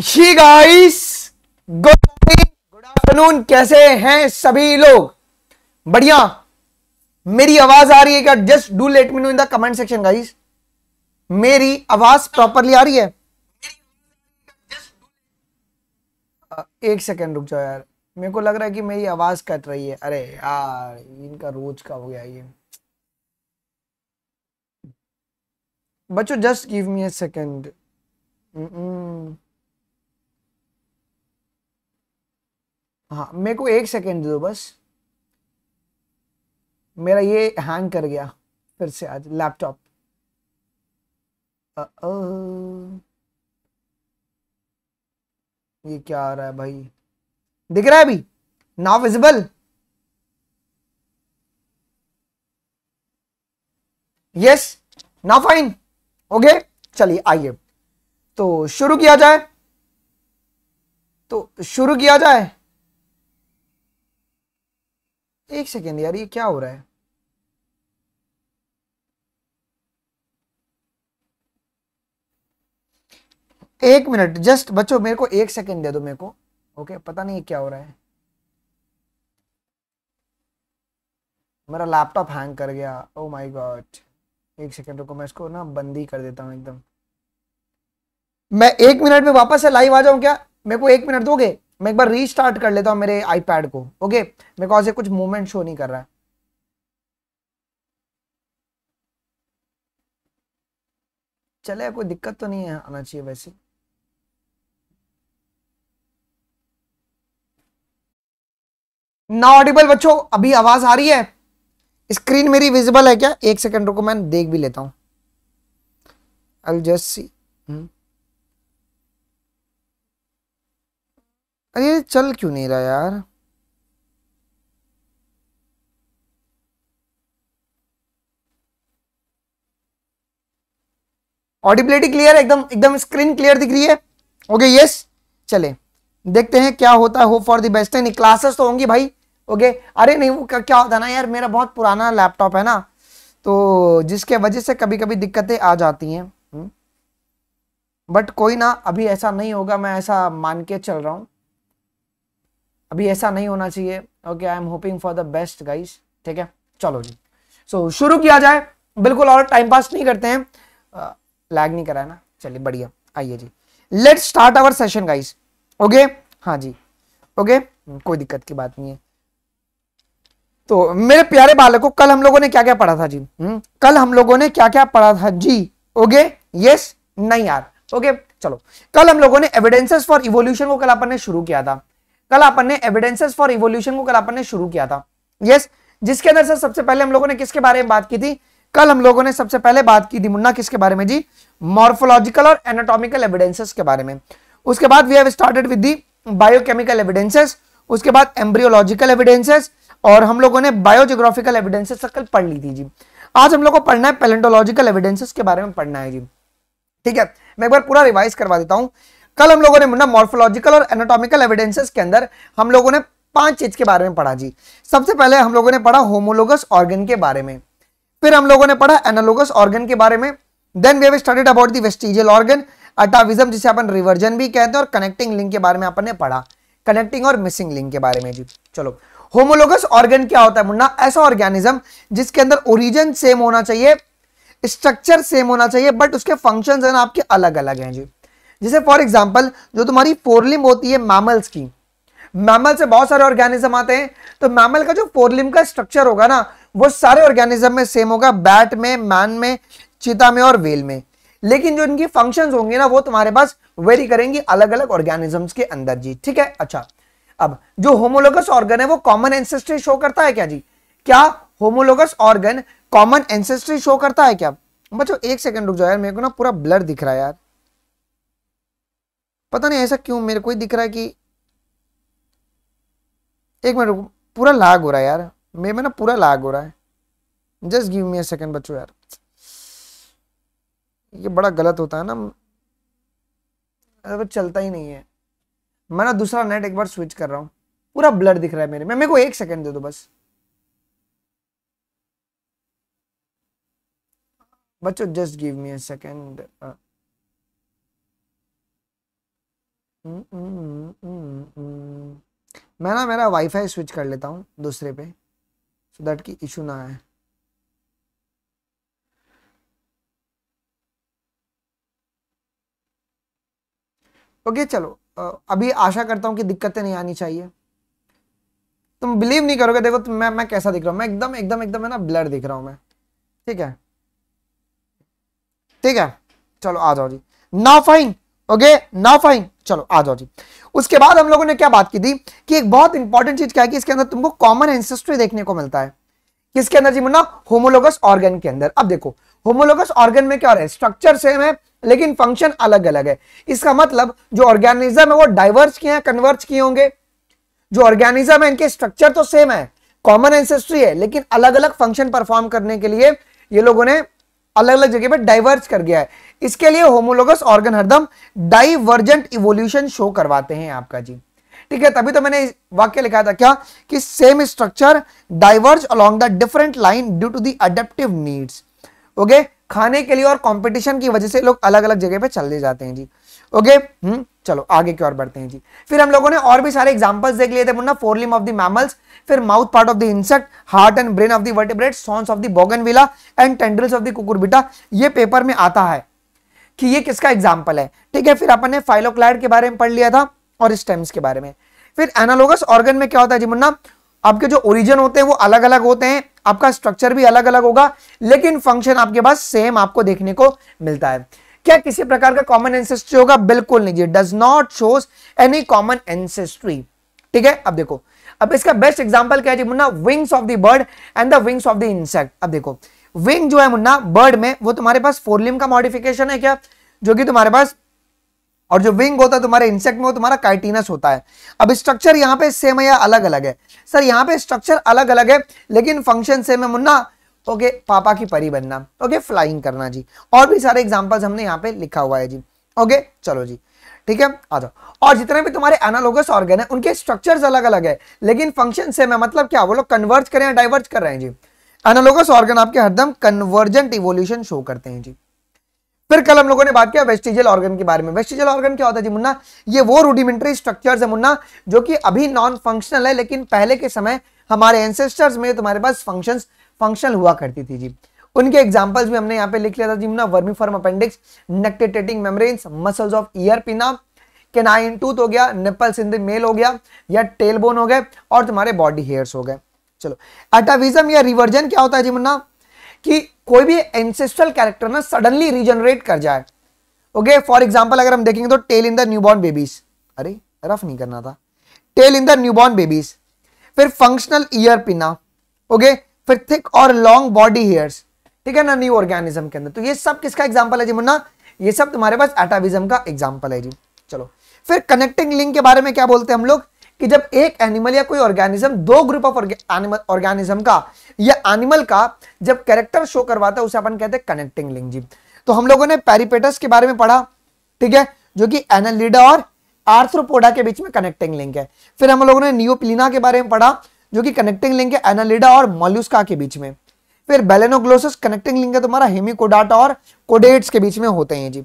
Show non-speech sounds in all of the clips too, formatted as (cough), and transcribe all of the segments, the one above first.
Guys good afternoon कैसे हैं सभी लोग बढ़िया मेरी आवाज आ रही है क्या just do let me know in the comment section guys मेरी आवाज प्रॉपरली आ रही है uh, एक सेकेंड रुक जाओ यार मेरे को लग रहा है कि मेरी आवाज कट रही है अरे यार इनका रोज का हो गया ये बच्चों just give me a second हाँ मेरे को एक सेकेंड दे दो बस मेरा ये हैंग कर गया फिर से आज लैपटॉप ये क्या आ रहा है भाई दिख रहा है अभी नाउ विजिबल यस ना फाइन ओके चलिए आइए तो शुरू किया जाए तो शुरू किया जाए एक सेकेंड यार ये क्या हो रहा है एक मिनट जस्ट बच्चों मेरे को एक सेकेंड दे दो मेरे को ओके पता नहीं क्या हो रहा है मेरा लैपटॉप हैंग कर गया ओ माय गॉड एक सेकेंड रुको मैं इसको ना बंद ही कर देता हूँ एकदम मैं एक मिनट में वापस से लाइव आ जाऊं क्या मेरे को एक मिनट दोगे मैं एक बार रीस्टार्ट कर लेता हूँ मेरे आईपैड को ओके बिकॉज ये कुछ मूवमेंट शो नहीं कर रहा है चले कोई दिक्कत तो नहीं है आना चाहिए वैसे ना ऑडिबल बच्चों अभी आवाज आ रही है स्क्रीन मेरी विजिबल है क्या एक सेकंड रुको मैं देख भी लेता हूँ आई जस्ट सी अरे चल क्यों नहीं रहा यार ऑडिबिलिटी क्लियर एकदम एकदम स्क्रीन क्लियर दिख रही है ओके okay, यस yes. चले देखते हैं क्या होता है होप फॉर द बेस्ट नहीं क्लासेस तो होंगी भाई ओके okay. अरे नहीं वो क्या होता ना यार मेरा बहुत पुराना लैपटॉप है ना तो जिसके वजह से कभी कभी दिक्कतें आ जाती हैं बट हम्म? कोई ना अभी ऐसा नहीं होगा मैं ऐसा मान के चल रहा हूँ अभी ऐसा नहीं होना चाहिए okay I am hoping for the best guys ठीक है चलो जी सो so, शुरू किया जाए बिल्कुल और टाइम पास नहीं करते हैं लैग uh, नहीं करा है ना चलिए बढ़िया आइए जी let start our session guys okay हाँ जी ओके कोई दिक्कत की बात नहीं है तो मेरे प्यारे बालकों कल हम लोगों ने क्या क्या पढ़ा था जी हुँ? हम्म? कल हम लोगों ने क्या क्या पढ़ा था जी ओके यस नहीं यार ओके चलो कल हम लोगों ने एविडेंसेस फॉर इवोल्यूशन को कल अपन ने शुरू किया था कल अपन ने एविडेंसेस फॉर इवोल्यूशन को कल अपन ने शुरू किया था यस yes, जिसके अंदर सर सबसे पहले हम लोगों ने किसके बारे में बात की थी कल हम लोगों ने सबसे पहले बात की थी मुन्ना किसके बारे में जी मॉर्फोलॉजिकल और एनाटॉमिकल एविडेंसेस के बारे में उसके बाद we have started with the biochemical evidences उसके बाद एम्ब्रियोलॉजिकल एविडेंसेस और हम लोगों ने बायोजियोग्राफिकल एविडेंसेस कल पढ़ ली थी जी आज हम लोग को पढ़ना है पेलेंटोलॉजिकल एविडेंसेस के बारे में पढ़ना है जी ठीक है मैं एक बार पूरा रिवाइज करवा देता हूँ कल हम लोगों ने मुन्ना मॉर्फोलॉजिकल और एनाटॉमिकल एविडेंसेस के अंदर हम लोगों ने पांच चीज के बारे में पढ़ा जी सबसे पहले हम लोगों ने पढ़ा होमोलोगस ऑर्गन के बारे में फिर हम लोगों ने पढ़ा एनालोगस ऑर्गन के बारे में then we have studied about the vestigial organ atavism जिसे अपन रिवर्जन भी कहते हैं और कनेक्टिंग लिंक के बारे में अपन ने पढ़ा कनेक्टिंग और मिसिंग लिंक के बारे में जी चलो होमोलोगस ऑर्गन क्या होता है मुन्ना ऐसा ऑर्गेनिज्म जिसके अंदर ओरिजिन सेम होना चाहिए स्ट्रक्चर सेम होना चाहिए बट उसके फंक्शंस है ना आपके अलग अलग हैं जी जैसे फॉर एग्जाम्पल जो तुम्हारी फोरलिम होती है मैमल्स की मैमल से बहुत सारे ऑर्गेनिज्म आते हैं तो मैमल का जो फोरलिम का स्ट्रक्चर होगा ना वो सारे ऑर्गेनिज्म में सेम होगा बैट में मैन में चिता में और वेल में लेकिन जो इनकी फंक्शंस होंगे ना वो तुम्हारे पास वेरी करेंगी अलग अलग ऑर्गेनिजम्स के अंदर जी ठीक है अच्छा अब जो होमोलोगस ऑर्गन है वो कॉमन एंसेस्ट्री शो करता है क्या जी क्या homologous organ common ancestry show करता है क्या बच्चों एक सेकंड रुक जाओ यार मेरे को ना पूरा ब्लर दिख रहा है यार पता नहीं ऐसा क्यों मेरे को ही दिख रहा है कि एक मिनट पूरा लाग हो रहा है यार मेरे में ना पूरा लाग हो रहा है just give me a second बच्चों यार ये बड़ा गलत होता है ना अरे चलता ही नहीं है मैं ना दूसरा नेट एक बार स्विच कर रहा हूँ पूरा ब्लर दिख रहा है मेरे में मेरे को एक सेकंड दे दो बस बच्चों just give me a second मैं ना मेरा वाईफाई स्विच कर लेता हूँ दूसरे पे सो दैट की इशू ना आए ओके चलो अभी आशा करता हूँ कि दिक्कतें नहीं आनी चाहिए तुम बिलीव नहीं करोगे देखो तुम तो मैं मैं कैसा दिख रहा हूँ मैं एकदम एकदम एकदम है ना ब्लर दिख रहा हूँ मैं ठीक है ठीक है चलो आ जाओ जी ना फाइन ओके ना फाइन चलो आ जाओ जी उसके बाद हम लोगों ने क्या बात की थी कि एक बहुत इंपॉर्टेंट चीज क्या है कि इसके अंदर तुमको कॉमन एंसेस्ट्री देखने को मिलता है किसके अंदर जी मुन्ना होमोलोगस ऑर्गन के अंदर अब देखो होमोलोगस ऑर्गन में क्या हो रहा है स्ट्रक्चर सेम है लेकिन फंक्शन अलग अलग है इसका मतलब जो ऑर्गेनिज्म है वो डाइवर्स किए हैं कन्वर्ज किए होंगे जो ऑर्गेनिज्म है इनके स्ट्रक्चर तो सेम है कॉमन एंसेस्ट्री है लेकिन अलग अलग फंक्शन परफॉर्म करने के लिए ये लोगों ने अलग अलग जगह पर डाइवर्स कर गया है इसके लिए होमोलोगस ऑर्गन हरदम डाइवर्जेंट इवोल्यूशन शो करवाते हैं आपका जी ठीक है तभी तो मैंने वाक्य लिखा था क्या कि same structure diverge along the different line due to the needs okay खाने के लिए और कंपटीशन की वजह से लोग अलग अलग जगह पे चले जाते हैं जी ओके हम्म चलो आगे की ओर बढ़ते हैं जी फिर हम लोगों ने और भी सारे एग्जांपल्स देख लिए थे Munna forelimb of the mammals फिर mouth part of the insect heart and brain of the vertebrate thorns of the bougainvillea and tendrils of the cucurbita ये पेपर में आता है कि ये किसका एग्जाम्पल है ठीक है फिर अपन ने फाइलोक्लाइड के बारे में पढ़ लिया था और स्टेम्स के बारे में फिर एनालोगस ऑर्गन में क्या होता है जी मुन्ना आपके जो ओरिजिन होते हैं वो अलग अलग होते हैं आपका स्ट्रक्चर भी अलग अलग होगा लेकिन फंक्शन आपके पास सेम आपको देखने को मिलता है क्या किसी प्रकार का कॉमन एंसेस्ट्री होगा बिल्कुल नहीं जी does not shows any common ancestry ठीक है अब देखो अब इसका बेस्ट एग्जांपल क्या है जी Munna wings of the bird and the wings of the insect अब देखो विंग जो है मुन्ना बर्ड में वो तुम्हारे पास फोरलिम का मॉडिफिकेशन है क्या जो कि तुम्हारे पास और जो विंग होता है तुम्हारे इंसेक्ट में वो तुम्हारा काइटिनस होता है अब स्ट्रक्चर यहाँ पे सेम है या अलग अलग है सर यहाँ पे स्ट्रक्चर अलग अलग है लेकिन फंक्शन सेम है मुन्ना ओके पापा की परी बनना ओके फ्लाइंग करना जी और भी सारे एग्जाम्पल्स हमने यहाँ पे लिखा हुआ है जी ओके चलो जी ठीक है आ जाओ और जितने भी तुम्हारे एनालोगस ऑर्गन है उनके स्ट्रक्चर अलग अलग है लेकिन फंक्शन सेम है मतलब क्या वो लोग कन्वर्ज करें डाइवर्ज कर रहे हैं जी एनालोगस ऑर्गन आपके हरदम कन्वर्जेंट इवोल्यूशन शो करते हैं जी फिर कल हम लोगों ने बात किया वेस्टिजियल ऑर्गन के बारे में वेस्टिजियल ऑर्गन क्या होता है जी मुन्ना ये वो रूडिमेंट्री स्ट्रक्चर्स है मुन्ना जो कि अभी नॉन फंक्शनल है लेकिन पहले के समय हमारे एंसेस्टर्स में तुम्हारे पास फंक्शंस फंक्शनल हुआ करती थी जी उनके एग्जाम्पल्स भी हमने यहाँ पे लिख लिया था जी Munna form appendix nictitating membranes muscle of ear pinna canine tooth हो गया निपल्स इन द मेल हो गया या टेलबोन हो गए और तुम्हारे बॉडी हेयर्स हो गए चलो अटाविज्म या रिवर्जन क्या होता है जी मुन्ना कि कोई भी एंसेस्ट्रल कैरेक्टर ना सडनली रिजनरेट कर जाए ओके फॉर एग्जांपल अगर हम देखेंगे तो tell in the newborn babies अरे रफ नहीं करना था tell in the newborn babies फिर फंक्शनल ईयर पिना ओके फिर थिक और लॉन्ग बॉडी हेयर्स ठीक है ना न्यू ऑर्गेनिज्म के अंदर तो ये सब किसका एग्जाम्पल है जी मुन्ना ये सब तुम्हारे पास एटाविज्म का एग्जाम्पल है जी चलो फिर कनेक्टिंग लिंक के बारे में क्या बोलते हैं हम लोग कि जब एक एनिमल या कोई ऑर्गेनिज्म दो ग्रुप ऑफ एनिमल ऑर्गेनिज्म का या एनिमल का जब कैरेक्टर शो करवाता है उसे अपन कहते हैं कनेक्टिंग लिंक जी तो हम लोगों ने पेरीपेटस के बारे में पढ़ा ठीक है जो कि एनालिडा और आर्थ्रोपोडा के बीच में कनेक्टिंग लिंक है फिर हम लोगों ने नियोपिलिना के बारे में पढ़ा जो कि कनेक्टिंग लिंक है एनालिडा और मोलुस्का के बीच में फिर बेलेनोग्लोसस कनेक्टिंग लिंक है तुम्हारा हेमिकोडाटा और कोडेट्स के बीच में होते हैं जी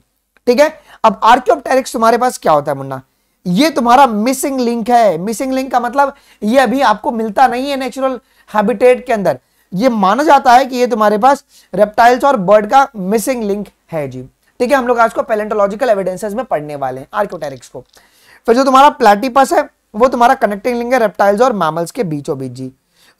ठीक है अब आर्क्योप्टेरिक्स तुम्हारे पास क्या होता है मुन्ना ये तुम्हारा मिसिंग लिंक है मिसिंग लिंक का मतलब ये अभी आपको मिलता नहीं है नेचुरल हैबिटेट के अंदर ये माना जाता है कि ये तुम्हारे पास रेप्टाइल्स और बर्ड का मिसिंग लिंक है जी ठीक है हम लोग आज को पेलेंटोलॉजिकल एविडेंसेस में पढ़ने वाले हैं आर्कोटेरिक्स को फिर जो तुम्हारा प्लेटिपस है वो तुम्हारा कनेक्टिंग लिंक है रेप्टाइल्स और मैमल्स के बीचों बीच जी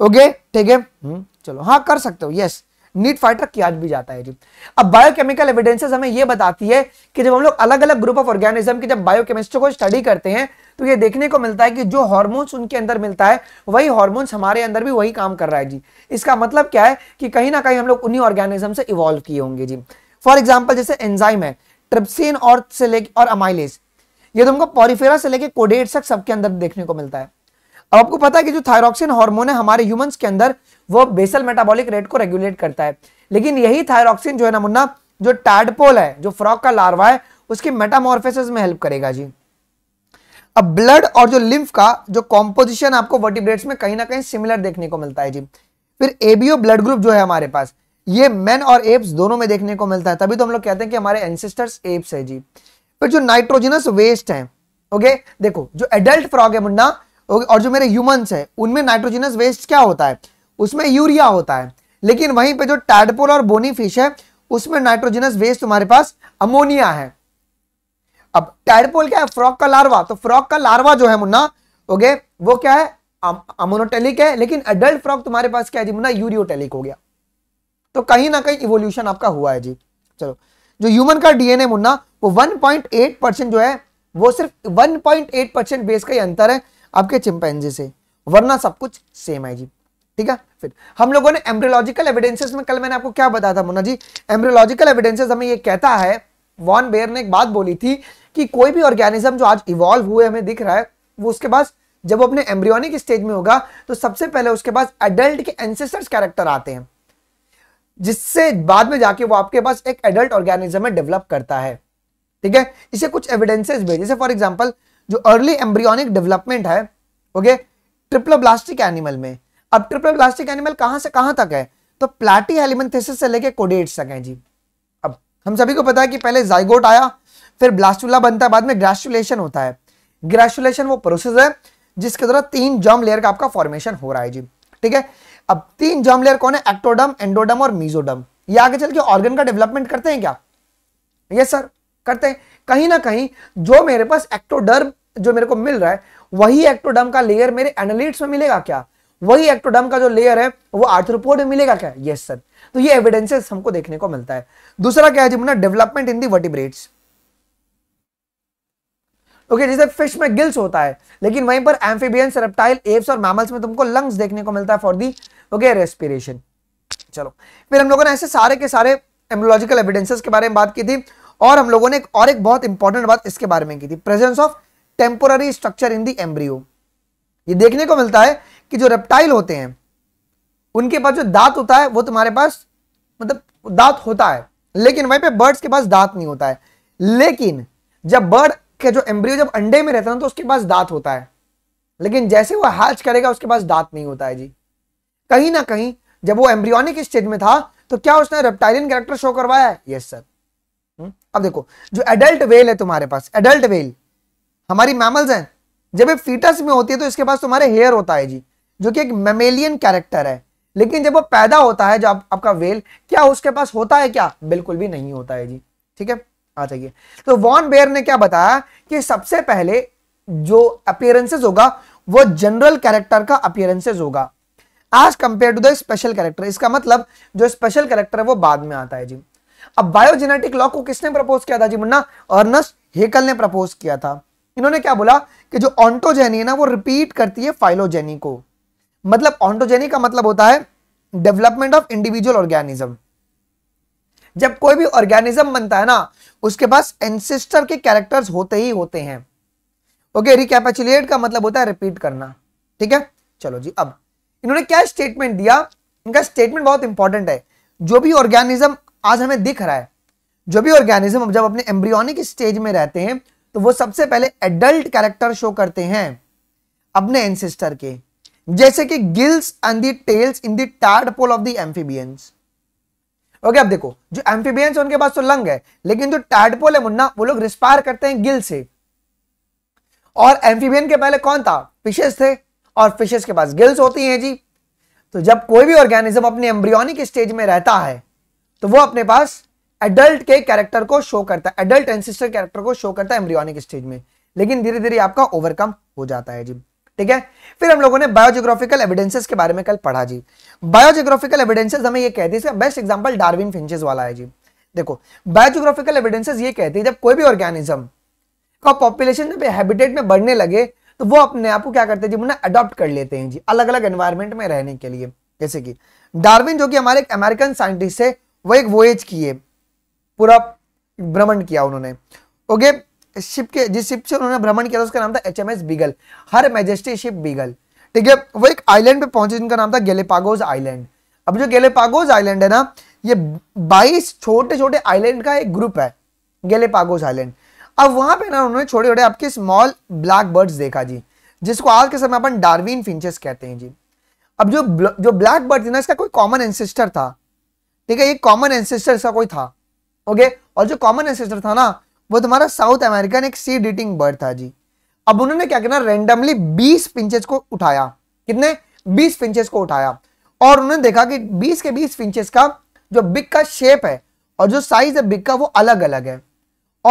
ओके ठीक है हम्म, चलो हाँ कर सकते हो यस नीट फाइटर किया भी जाता है जी अब बायोकेमिकल एविडेंसेस हमें यह बताती है कि जब हम लोग अलग अलग ग्रुप ऑफ ऑर्गेनिज्म की जब बायोकेमिस्ट्री को स्टडी करते हैं तो ये देखने को मिलता है कि जो हॉर्मोन्स उनके अंदर मिलता है वही हॉर्मोन्स हमारे अंदर भी वही काम कर रहा है जी इसका मतलब क्या है कि कहीं ना कहीं हम लोग उन्हीं ऑर्गेनिज्म से इवॉल्व किए होंगे जी फॉर एग्जाम्पल जैसे एंजाइम है ट्रिप्सिन और तो से लेके और अमाइलेस ये तुमको पॉरीफेरा से लेके कोडेट तक सबके अंदर देखने को मिलता है अब आपको पता है कि जो थायरोक्सिन हार्मोन है हमारे ह्यूमंस के अंदर वो बेसल मेटाबॉलिक रेट को रेगुलेट करता है लेकिन यही थायरोक्सिन जो है ना मुन्ना जो टैडपोल है जो फ्रॉक का लार्वा है उसके मेटामॉर्फेसिस में हेल्प करेगा जी अब ब्लड और जो लिम्फ का जो कॉम्पोजिशन आपको वर्टिब्रेट्स में कहीं ना कहीं सिमिलर देखने को मिलता है जी फिर एबीओ ब्लड ग्रुप जो है हमारे पास ये मेन और एप्स दोनों में देखने को मिलता है तभी तो हम लोग कहते हैं कि हमारे एंसेस्टर्स एप्स है जी फिर जो नाइट्रोजिनस वेस्ट है ओके देखो जो एडल्ट फ्रॉग है मुन्ना और जो मेरे ह्यूम है उनमें नाइट्रोजिनस वेस्ट क्या होता है उसमें यूरिया होता है लेकिन वहीं पे जो टैडपोल और बोनी फिश है उसमें नाइट्रोजिनस वेस्ट तुम्हारे पास अमोनिया है अब टैडपोल क्या है फ्रॉक का लार्वा तो फ्रॉक का लार्वा जो है मुन्ना ओके वो क्या है अमोनोटेलिक है लेकिन एडल्ट फ्रॉक तुम्हारे पास क्या है जी मुन्ना यूरियोटेलिक हो गया तो कहीं ना कहीं इवोल्यूशन आपका हुआ है जी चलो जो ह्यूमन का डीएनए मुन्ना वो वन परसेंट जो है वो सिर्फ वन परसेंट बेस का ही अंतर है आपके चिंपैनजी से वरना सब कुछ सेम है जी ठीक है फिर हम लोगों ने एम्ब्रियोलॉजिकल एविडेंसेस में कल मैंने आपको क्या बताया था मुन्ना जी एम्ब्रियोलॉजिकल एविडेंसेस हमें ये कहता है वॉन बेयर ने एक बात बोली थी कि कोई भी ऑर्गेनिज्म जो आज इवॉल्व हुए हमें दिख रहा है वो उसके पास जब वो अपने एम्ब्रियोनिक स्टेज में होगा तो सबसे पहले उसके पास एडल्ट के एंसेस्टर्स कैरेक्टर आते हैं जिससे बाद में जाके वो आपके पास एक एडल्ट ऑर्गेनिज्म में डेवलप करता है ठीक है इसे कुछ एविडेंसेस भी जैसे फॉर एग्जाम्पल जो अर्ली एम्ब्रियोनिक डेवलपमेंट है ओके ट्रिप्लोब्लास्टिक एनिमल में अब ट्रिप्लोब्लास्टिक एनिमल कहां से कहां तक है तो प्लाटी एलिमेंथेसिस से लेके कोडेट्स तक है जी अब हम सभी को पता है कि पहले जाइगोट आया फिर ब्लास्टुला बनता है बाद में ग्रेचुलेशन होता है ग्रेचुलेशन वो प्रोसेस है जिसके द्वारा तीन जर्म लेयर का आपका फॉर्मेशन हो रहा है जी ठीक है अब तीन जर्म लेयर कौन है एक्टोडम एंडोडम और मीजोडम ये आगे चल के ऑर्गन का डेवलपमेंट करते हैं क्या यस सर करते हैं कहीं ना कहीं जो मेरे पास एक्टोडर्म जो मेरे को मिल रहा है वही एक्टोडर्म का लेयर मेरे एनालिट्स में मिलेगा क्या वही एक्टोडर्म का जो लेयर है वो आर्थ्रोपोड में मिलेगा क्या यस सर तो ये एविडेंसेस हमको देखने को मिलता है दूसरा क्या है जिमुना development in the vertebrates okay जैसे फिश में गिल्स होता है लेकिन वहीं पर एम्फीबियंस रेप्टाइल एप्स और मैमल्स में तुमको लंग्स देखने को मिलता है फॉर दी ओके रेस्पिरेशन चलो फिर हम लोगों ने ऐसे सारे के सारे एमोलॉजिकल एविडेंसेस के बारे में बात की थी और हम लोगों ने एक और एक बहुत इंपॉर्टेंट बात इसके बारे में की थी presence of temporary structure in the embryo ये देखने को मिलता है कि जो रेप्टाइल होते हैं उनके पास जो दांत होता है वो तुम्हारे पास मतलब दांत होता है लेकिन वहीं पे बर्ड्स के पास दांत नहीं होता है लेकिन जब बर्ड के जो एम्ब्रियो जब अंडे में रहता है तो उसके पास दांत होता है लेकिन जैसे वो हैच करेगा उसके पास दांत नहीं होता है जी कहीं ना कहीं जब वो एम्ब्रियोनिक स्टेज में था तो क्या उसने रेप्टाइलियन कैरेक्टर शो करवाया है यस सर हम्म? अब देखो जो एडल्ट वेल है तुम्हारे पास एडल्ट वेल हमारी मैमल्स हैं जब ये फीटस में होती है तो इसके पास तुम्हारे हेयर होता है जी जो कि एक मेमेलियन कैरेक्टर है लेकिन जब वो पैदा होता है जो आप, आपका वेल क्या उसके पास होता है क्या बिल्कुल भी नहीं होता है जी ठीक है आ जाइए तो वॉन बेयर ने क्या बताया कि सबसे पहले जो अपियरेंसेज होगा वो जनरल कैरेक्टर का अपियरेंसेज होगा as compare to the special character इसका मतलब जो स्पेशल कैरेक्टर है वो बाद में आता है जी अब बायोजेनेटिक लॉ को किसने प्रपोज किया था जी मुन्ना अर्नस्ट हेकल ने प्रपोज किया था इन्होंने क्या बोला कि जो ऑन्टोजेनी है ना वो रिपीट करती है फाइलोजेनी को मतलब ऑन्टोजेनी का मतलब होता है डेवलपमेंट ऑफ इंडिविजुअल ऑर्गेनिज्म जब कोई भी ऑर्गेनिज्म बनता है ना उसके पास एंसेस्टर के कैरेक्टर्स होते ही होते हैं ओके रिकैपेचुलेट का मतलब होता है रिपीट करना ठीक है चलो जी अब इन्होंने क्या स्टेटमेंट दिया इनका स्टेटमेंट बहुत इंपॉर्टेंट है जो भी ऑर्गेनिज्म आज हमें दिख रहा है जो भी ऑर्गेनिज्म जब अपने एम्ब्रियोनिक स्टेज में रहते हैं तो वो सबसे पहले एडल्ट कैरेक्टर शो करते हैं अपने एंसिस्टर के जैसे कि gills and the tails in the tadpole of the amphibians okay अब देखो जो एम्फीबियंस उनके पास तो लंग है लेकिन जो टैडपोल है मुन्ना वो लोग रिस्पायर करते हैं गिल से और एम्फीबियन के पहले कौन था फिशेस थे और फिशेस के पास गिल्स होती हैं जी तो जब कोई भी ऑर्गेनिज्म अपने एम्ब्रियोनिक स्टेज में रहता है तो वो अपने पास एडल्ट के कैरेक्टर को शो करता है एडल्ट एंसिस्टर कैरेक्टर को शो करता है एम्ब्रियोनिक स्टेज में लेकिन धीरे धीरे आपका ओवरकम हो जाता है जी ठीक है फिर हम लोगों ने बायोजियोग्राफिकल एविडेंसेस के बारे में कल पढ़ा जी बायोजियोग्राफिकल एविडेंसेस हमें ये कहती है इसका बेस्ट एग्जांपल डार्विन फिंचेस वाला है जी देखो बायोजियोग्राफिकल एविडेंसेस ये कहती है जब कोई भी ऑर्गेनिज्म का पॉपुलेशन जब हैबिटेट में बढ़ने लगे तो वो अपने आप को क्या करते हैं जी उन्हें अडॉप्ट कर लेते हैं जी अलग अलग एनवायरमेंट में रहने के लिए जैसे कि डार्विन जो कि हमारे अमेरिकन साइंटिस्ट है वह एक वोएज किए पूरा भ्रमण किया उन्होंने ओके शिप के जिस शिप से उन्होंने भ्रमण किया था उसका नाम था H M S Beagle her majesty ship Beagle ठीक है वो एक आइलैंड पे पहुंचे जिनका नाम था गेलेपागोज आइलैंड अब जो गेलेपागोज आइलैंड है ना ये 22 छोटे छोटे आइलैंड का एक ग्रुप है गेलेपागोज आइलैंड अब वहां पे ना उन्होंने छोटे छोटे आपके स्मॉल ब्लैक बर्ड्स देखा जी जिसको आज के समय अपन डार्विन फिंचेस कहते हैं जी अब जो जो ब्लैक बर्ड थी ना इसका कोई कॉमन एनसेस्टर था ठीक है ये कॉमन एंसेस्टर का कोई था ओके और जो कॉमन एंसेस्टर था ना वो तुम्हारा साउथ अमेरिकन एक सी ईटिंग बर्ड था जी अब उन्होंने क्या करना रेंडमली बीस पिंचेस को उठाया कितने बीस पिंचेस को उठाया और उन्होंने देखा कि बीस के बीस फिंचेस का जो बिग का शेप है और जो साइज है बिग का वो अलग अलग है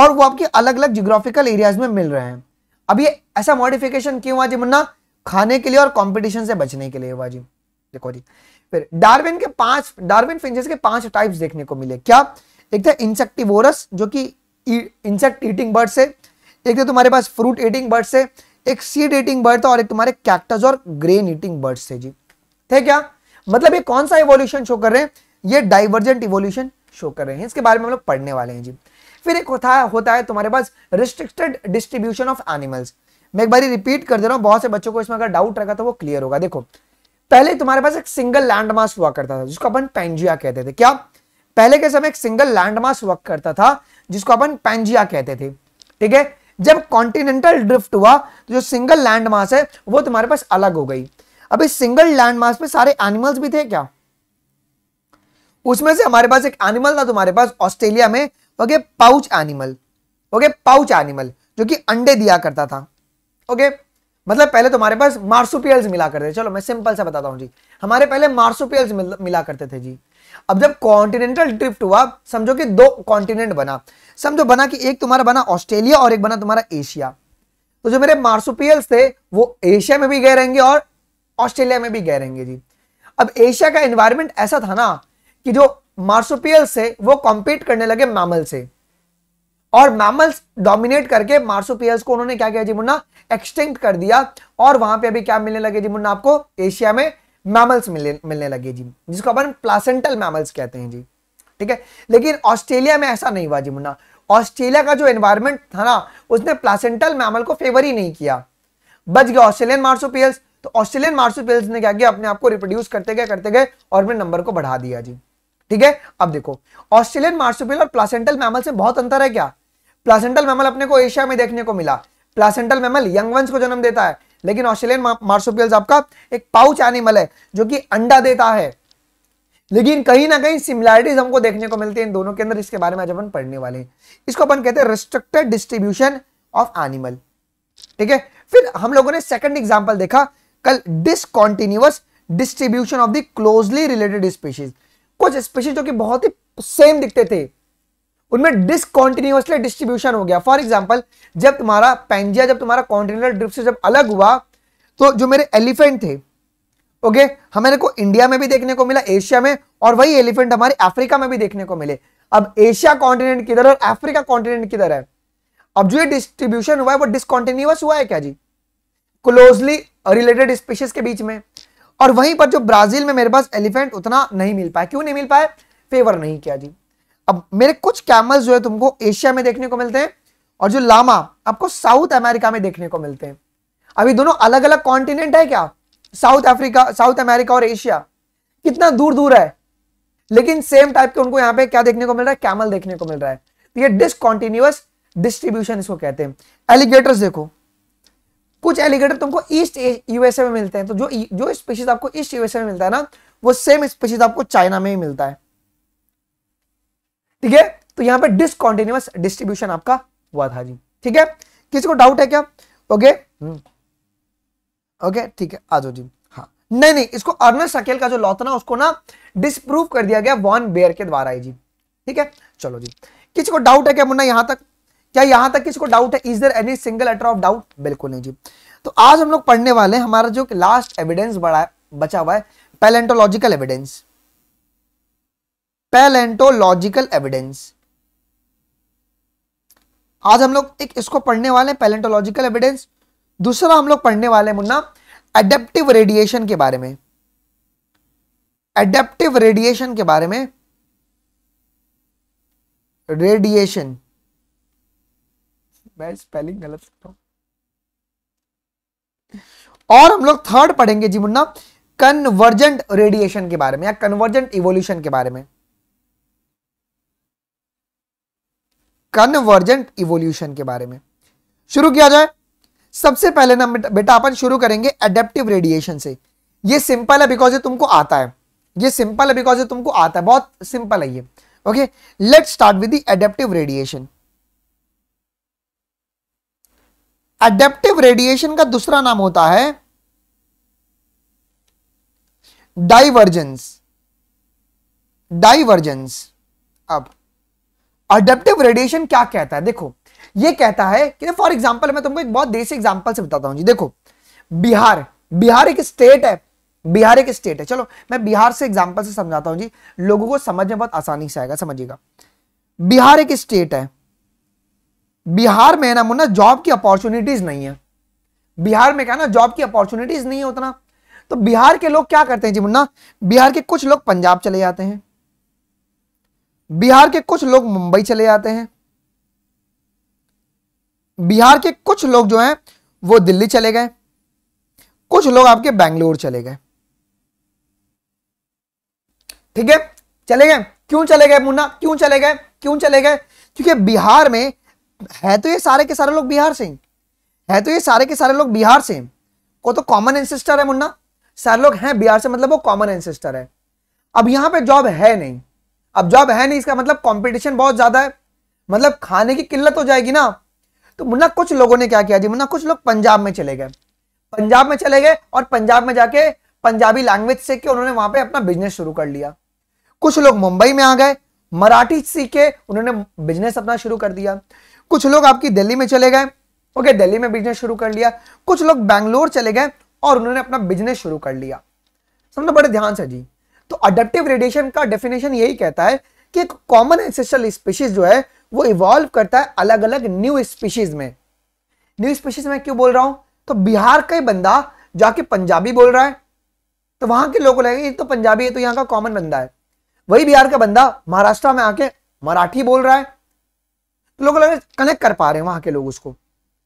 और वो आपके अलग अलग जियोग्राफिकल एरियाज में मिल रहे हैं अब ये ऐसा मॉडिफिकेशन क्यों हुआ जी मुन्ना खाने के लिए और कंपटीशन से बचने के लिए हुआ जी देखो जी फिर डार्विन के पांच डार्विन फिंचेस के पांच टाइप्स देखने को मिले क्या एक था इंसेक्टिवोरस जो कि इंसेक्ट ईटिंग बर्ड्स है एक तो तुम्हारे पास फ्रूट ईटिंग बर्ड्स है एक सीड ईटिंग बर्ड था और एक तुम्हारे कैक्टस और ग्रेन ईटिंग बर्ड्स है जी थे क्या मतलब ये कौन सा इवोल्यूशन शो कर रहे हैं ये डाइवर्जेंट इवोल्यूशन शो कर रहे हैं इसके बारे में हम लोग पढ़ने वाले हैं जी फिर एक होता है होता है तुम्हारे पास रिस्ट्रिक्टेड डिस्ट्रीब्यूशन ऑफ एनिमल्स मैं एक बार रिपीट कर दे रहा हूँ बहुत से बच्चों को इसमें अगर डाउट रखा तो वो क्लियर होगा देखो पहले तुम्हारे पास एक सिंगल लैंड मास हुआ करता था जिसको अपन पेंजिया कहते थे क्या पहले के समय एक सिंगल लैंड मास हुआ करता था जिसको अपन पेंजिया कहते थे ठीक है जब कॉन्टिनेंटल ड्रिफ्ट हुआ तो जो सिंगल लैंड मास है वो तुम्हारे पास अलग हो गई अब इस सिंगल लैंड मास में सारे एनिमल्स भी थे क्या उसमें से हमारे पास एक एनिमल था तुम्हारे पास ऑस्ट्रेलिया में okay pouch animal okay pouch animal जो कि अंडे दिया करता था ओके मतलब पहले तुम्हारे पास मार्सुपियल्स मिला करते थे चलो मैं सिंपल सा बताता हूँ जी हमारे पहले मार्सुपियल्स मिल, मिला करते थे जी अब जब कॉन्टिनेंटल ड्रिफ्ट हुआ समझो कि दो कॉन्टिनेंट बना समझो बना कि एक तुम्हारा बना ऑस्ट्रेलिया और एक बना तुम्हारा एशिया तो जो मेरे मार्सुपियल्स थे वो एशिया में भी गए रहेंगे और ऑस्ट्रेलिया में भी गए रहेंगे जी अब एशिया का एनवायरमेंट ऐसा था ना कि जो मार्सुपियल्स थे वो कॉम्पीट करने लगे मैमल से और मैमल्स डोमिनेट करके मार्सुपियल्स को उन्होंने क्या किया जी मुन्ना एक्सटेंड कर दिया और वहां पे अभी क्या मिलने लगे जी मुन्ना आपको एशिया में मैमल्स मिलने मिलने लगे जी जिसको अपन प्लासेंटल मैमल्स कहते हैं जी ठीक है लेकिन ऑस्ट्रेलिया में ऐसा नहीं हुआ जी मुन्ना ऑस्ट्रेलिया का जो एनवायरमेंट था ना उसने प्लासेंटल मैमल को फेवर ही नहीं किया बच गया ऑस्ट्रेलियन मार्सोपियल्स तो ऑस्ट्रेलियन मार्सोपियल्स ने क्या किया अपने आप को रिप्रोड्यूस करते गए करते गए और अपने नंबर को बढ़ा दिया जी ठीक है अब देखो ऑस्ट्रेलियन मार्सोपियल और प्लासेंटल मैमल से बहुत अंतर है क्या प्लासेंटल मैमल अपने को एशिया में देखने को मिला प्लासेंटल मेमल यंग वंश को जन्म देता है लेकिन ऑस्ट्रेलियन मार्सोपियल्स आपका एक पाउच एनिमल है जो कि अंडा देता है लेकिन कहीं ना कहीं सिमिलैरिटीज हमको देखने को मिलती है इन दोनों के अंदर इसके बारे में आज अपन पढ़ने वाले हैं इसको अपन कहते हैं रिस्ट्रिक्टेड डिस्ट्रीब्यूशन ऑफ एनिमल ठीक है फिर हम लोगों ने सेकंड एग्जांपल देखा कल discontinuous distribution of the closely related species कुछ स्पीशीज जो कि बहुत ही सेम दिखते थे उनमें डिसकॉन्टिन्यूसली डिस्ट्रीब्यूशन हो गया फॉर एग्जाम्पल जब तुम्हारा पेंजिया जब तुम्हारा कॉन्टिनेंटल ड्रिप से जब अलग हुआ तो जो मेरे एलिफेंट थे ओके okay, हमारे हाँ, को इंडिया में भी देखने को मिला एशिया में और वही एलिफेंट हमारे अफ्रीका में भी देखने को मिले अब एशिया कॉन्टिनेंट किधर और अफ्रीका कॉन्टिनेंट किधर है अब जो ये डिस्ट्रीब्यूशन हुआ है वो डिसकॉन्टिन्यूस हुआ है क्या जी क्लोजली रिलेटेड स्पीशीज के बीच में और वहीं पर जो ब्राजील में मेरे पास एलिफेंट उतना नहीं मिल पाया क्यों नहीं मिल पाया फेवर नहीं किया जी अब मेरे कुछ कैमल्स जो है तुमको एशिया में देखने को मिलते हैं और जो लामा आपको साउथ अमेरिका में देखने को मिलते हैं अभी दोनों अलग अलग कॉन्टिनेंट है क्या साउथ अफ्रीका साउथ अमेरिका और एशिया कितना दूर दूर है लेकिन सेम टाइप के उनको यहां पे क्या देखने को मिल रहा है कैमल देखने को मिल रहा है तो ये डिसकॉन्टिन्यूस डिस्ट्रीब्यूशन इसको कहते हैं एलिगेटर्स देखो कुछ एलिगेटर तुमको ईस्ट यूएसए में मिलते हैं तो जो जो स्पीशीज आपको ईस्ट यूएसए में मिलता है ना वो सेम स्पीशीज आपको चाइना में ही मिलता है ठीक है तो यहां पर डिसकॉन्टिन्यूस डिस्ट्रीब्यूशन आपका हुआ था जी ठीक है किसी को डाउट है क्या ओके ओके हम्म। ठीक है आ जाओ जी हाँ नहीं नहीं इसको अर्नर सकेल का जो लॉ था ना उसको ना डिसप्रूव कर दिया गया वॉन बेयर के द्वारा जी ठीक है चलो जी किसी को डाउट है क्या मुन्ना यहां तक क्या यहां तक किसी को डाउट है is there any single letter of doubt बिल्कुल नहीं जी तो आज हम लोग पढ़ने वाले हैं हमारा जो लास्ट एविडेंस बड़ा बचा हुआ है पैलेंटोलॉजिकल एविडेंस पैलेंटोलॉजिकल एविडेंस आज हम लोग एक इसको पढ़ने वाले हैं पैलेंटोलॉजिकल एविडेंस दूसरा हम लोग पढ़ने वाले हैं मुन्ना एडेप्टिव रेडिएशन के बारे में एडेप्टिव रेडिएशन के बारे में रेडिएशन मैं स्पेलिंग गलत सकता हूं और हम लोग थर्ड पढ़ेंगे जी मुन्ना कन्वर्जेंट रेडिएशन के बारे में या कन्वर्जेंट इवोल्यूशन के बारे में कन्वर्जेंट इवोल्यूशन के बारे में शुरू किया जाए सबसे पहले ना बेटा अपन शुरू करेंगे एडेप्टिव रेडिएशन से ये सिंपल है बिकॉज ये तुमको आता है ये सिंपल है बिकॉज ये तुमको आता है बहुत सिंपल है ये okay let start with the adaptive radiation adaptive radiation का दूसरा नाम होता है डाइवर्जेंस डाइवर्जेंस अब अडेप्टिव रेडिएशन क्या कहता है देखो ये कहता है कि फॉर एग्जाम्पल मैं तुमको एक बहुत देसी एग्जाम्पल से बताता हूँ जी देखो बिहार बिहार एक स्टेट है बिहार एक स्टेट है चलो मैं बिहार से एग्जाम्पल से समझाता हूँ जी लोगों को समझ में बहुत आसानी से आएगा समझिएगा बिहार एक स्टेट है बिहार में ना मुन्ना जॉब की अपॉर्चुनिटीज नहीं है बिहार में क्या ना जॉब की अपॉर्चुनिटीज नहीं है उतना तो बिहार के लोग क्या करते हैं जी मुन्ना बिहार के कुछ लोग पंजाब चले जाते हैं बिहार के कुछ लोग मुंबई चले जाते हैं बिहार के कुछ लोग जो हैं वो दिल्ली चले गए कुछ लोग आपके बैंगलोर चले गए ठीक है चले गए क्यों चले गए मुन्ना क्यों चले गए क्यों चले गए क्योंकि बिहार में है तो ये सारे के सारे लोग बिहार से है तो ये सारे के सारे लोग बिहार से को तो कॉमन एंसेस्टर है मुन्ना सारे लोग हैं बिहार से मतलब वो कॉमन एंसेस्टर है अब यहां पे जॉब है नहीं अब जॉब है नहीं इसका मतलब कंपटीशन बहुत ज्यादा है मतलब खाने की किल्लत हो जाएगी ना तो मुन्ना कुछ लोगों ने क्या किया जी मुन्ना कुछ लोग पंजाब में चले गए पंजाब में चले गए और पंजाब में जाके पंजाबी लैंग्वेज सीख के उन्होंने वहां पे अपना बिजनेस शुरू कर लिया कुछ लोग मुंबई में आ गए मराठी सीख के उन्होंने बिजनेस अपना शुरू कर दिया कुछ लोग आपकी दिल्ली में चले गए ओके दिल्ली में बिजनेस शुरू कर लिया कुछ लोग बैंगलोर चले गए और उन्होंने अपना बिजनेस शुरू कर लिया समझो बड़े ध्यान से जी तो अडेप्टिव रेडिएशन का डेफिनेशन यही कहता है कि एक कॉमन एंसेस्ट्रल स्पीशीज जो है वो इवॉल्व करता है अलग अलग न्यू स्पीशीज में न्यू स्पीशीज में क्यों बोल रहा हूं तो बिहार का ही बंदा जाके पंजाबी बोल रहा है तो वहां के लोग ये तो पंजाबी है तो यहाँ का कॉमन बंदा है वही बिहार का बंदा महाराष्ट्र में आके मराठी बोल रहा है तो लोग लगे कनेक्ट कर पा रहे हैं वहां के लोग उसको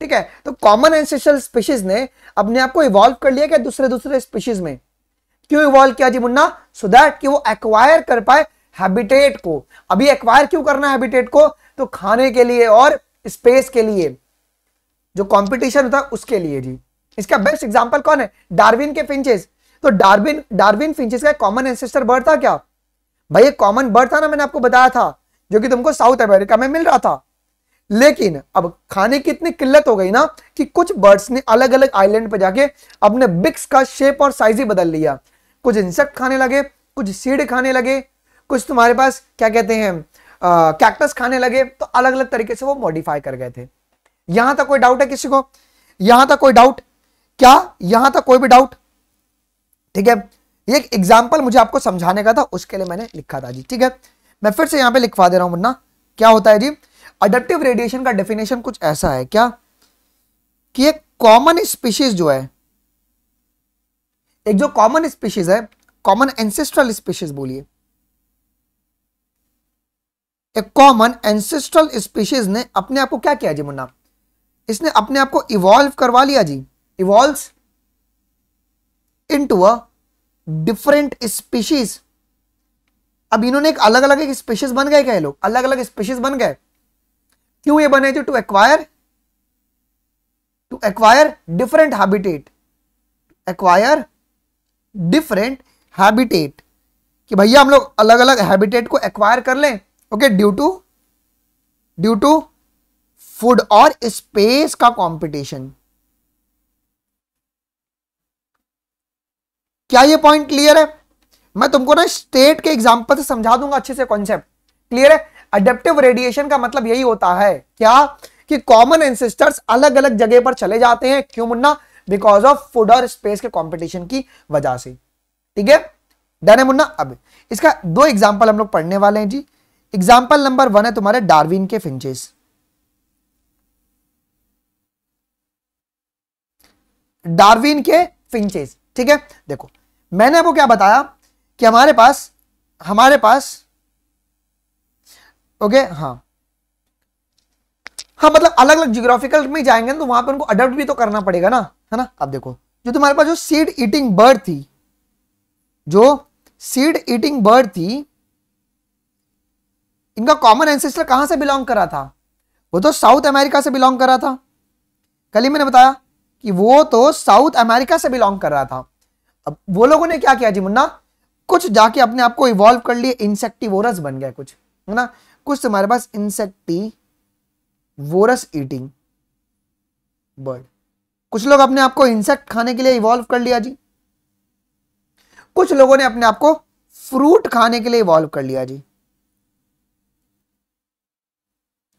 ठीक है तो कॉमन एंसेस्ट्रल स्पीशीज ने अपने आप को इवॉल्व कर लिया क्या दूसरे दूसरे स्पीशीज में क्यों इवॉल्व किया जी मुन्ना सो दैट कि वो एक्वायर कर पाए हैबिटेट को अभी एक्वायर क्यों करना है हैबिटेट को तो खाने के लिए और स्पेस के लिए जो कंपटीशन होता है उसके लिए जी इसका बेस्ट एग्जांपल कौन है डार्विन के फिंचेस तो डार्विन डार्विन फिंचेस का कॉमन एंसेस्टर बर्ड था क्या भाई कॉमन बर्ड था ना मैंने आपको बताया था जो कि तुमको साउथ अमेरिका में मिल रहा था लेकिन अब खाने की इतनी किल्लत हो गई ना कि कुछ बर्ड्स ने अलग अलग आइलैंड पर जाके अपने बिक्स का शेप और साइज ही बदल लिया कुछ इंसेक्ट खाने लगे कुछ सीड खाने लगे कुछ तुम्हारे पास क्या कहते हैं कैक्टस खाने लगे तो अलग अलग तरीके से वो मॉडिफाई कर गए थे यहां तक कोई डाउट है किसी को यहां तक कोई डाउट क्या यहां तक कोई भी डाउट ठीक है एक एग्जाम्पल मुझे आपको समझाने का था उसके लिए मैंने लिखा था जी ठीक है मैं फिर से यहां पे लिखवा दे रहा हूं वरना क्या होता है जी अडप्टिव रेडिएशन का डेफिनेशन कुछ ऐसा है क्या कि एक कॉमन स्पीशीज जो है एक जो कॉमन स्पीशीज है कॉमन एंसेस्ट्रल स्पीशीज बोलिए एक कॉमन एंसेस्ट्रल स्पीशीज ने अपने आप को क्या किया जी मुन्ना इसने अपने आप को इवॉल्व करवा लिया जी evolve into a different species अब इन्होंने एक अलग अलग एक स्पीशीज बन गए क्या लोग अलग अलग स्पीशीज बन गए क्यों ये बने थे to acquire to acquire different habitat acquire different habitat कि भैया हम लोग अलग अलग हैबिटेट को एक्वायर कर लें okay due to due to food और स्पेस का कंपटीशन क्या ये पॉइंट क्लियर है मैं तुमको ना स्टेट के एग्जाम्पल से समझा दूंगा अच्छे से कॉन्सेप्ट क्लियर है अडेप्टिव रेडिएशन का मतलब यही होता है क्या कि कॉमन एंसेस्टर्स अलग अलग जगह पर चले जाते हैं क्यों मुन्ना बिकॉज ऑफ फूड और स्पेस के कॉम्पिटिशन की वजह से ठीक है डन है मुन्ना अब इसका दो एग्जाम्पल हम लोग पढ़ने वाले हैं जी एग्जाम्पल नंबर वन है तुम्हारे डार्विन के फिंचेस डार्विन के फिंचेस ठीक है देखो मैंने आपको क्या बताया कि हमारे पास हमारे पास ओके हाँ हाँ मतलब अलग अलग जियोग्राफिकल में जाएंगे तो वहां पर उनको अडोप्ट भी तो करना पड़ेगा ना है ना आप देखो जो तुम्हारे पास जो सीड ईटिंग बर्ड थी जो सीड ईटिंग बर्ड थी इनका कॉमन एंसेस्टर कहां से बिलोंग करा था वो तो साउथ अमेरिका से बिलोंग करा था कल ही मैंने बताया कि वो तो साउथ अमेरिका से बिलोंग कर रहा था अब वो लोगों ने क्या किया जी मुन्ना कुछ जाके अपने आप को इवॉल्व कर लिए इंसेक्टिवोरस बन गए कुछ है ना कुछ तुम्हारे पास इंसेक्टी वोरस ईटिंग बर्ड कुछ लोग अपने आप को इंसेक्ट खाने के लिए इवॉल्व कर लिया जी कुछ लोगों ने अपने आप को फ्रूट खाने के लिए इवॉल्व कर लिया जी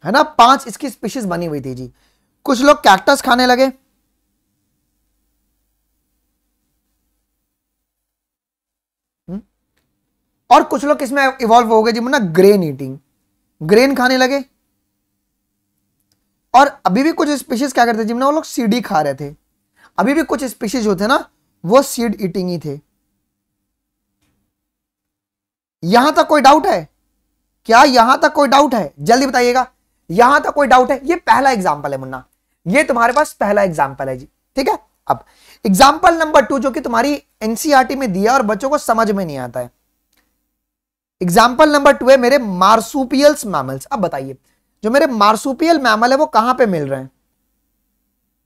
है ना पांच इसकी स्पीशीज बनी हुई थी जी कुछ लोग कैक्टस खाने लगे हुँ? हम्म? और कुछ लोग किसमें इवॉल्व हो गए जी ना ग्रेन ईटिंग ग्रेन खाने लगे और अभी भी कुछ स्पीशीज क्या करते थे जिनमें वो लोग सीडी खा रहे थे अभी भी कुछ स्पीशीज जो थे ना वो सीड ईटिंग ही थे यहां तक कोई डाउट है क्या यहां तक कोई डाउट है जल्दी बताइएगा यहां तक कोई डाउट है ये पहला एग्जाम्पल है मुन्ना ये तुम्हारे पास पहला एग्जाम्पल है जी ठीक है अब एग्जाम्पल नंबर टू जो कि तुम्हारी एनसीआरटी e में दिया और बच्चों को समझ में नहीं आता है एग्जाम्पल नंबर टू है मेरे मार्सुपियल्स मैमल्स अब बताइए जो मेरे मार्सुपियल मैमल है वो कहां पे मिल रहे हैं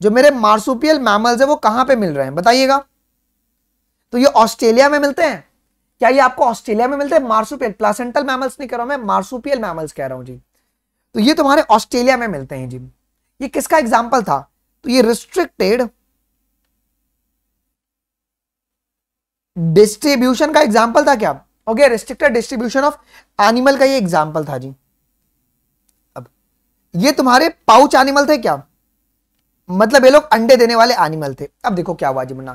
जो मेरे मार्सुपियल मैमल्स है वो कहां पे मिल रहे हैं बताइएगा तो ये ऑस्ट्रेलिया में मिलते हैं क्या ये आपको ऑस्ट्रेलिया में मिलते हैं मार्सुपियल प्लासेंटल मैमल्स नहीं कह रहा हूं मैं मार्सुपियल मैमल्स कह रहा हूं जी तो ये तुम्हारे ऑस्ट्रेलिया में मिलते हैं जी ये किसका एग्जाम्पल था तो ये रिस्ट्रिक्टेड डिस्ट्रीब्यूशन का एग्जाम्पल था क्या okay restricted distribution of animal का ये एग्जाम्पल था जी ये तुम्हारे पाउच एनिमल थे क्या मतलब ये लोग अंडे देने वाले एनिमल थे अब देखो क्या हुआ जी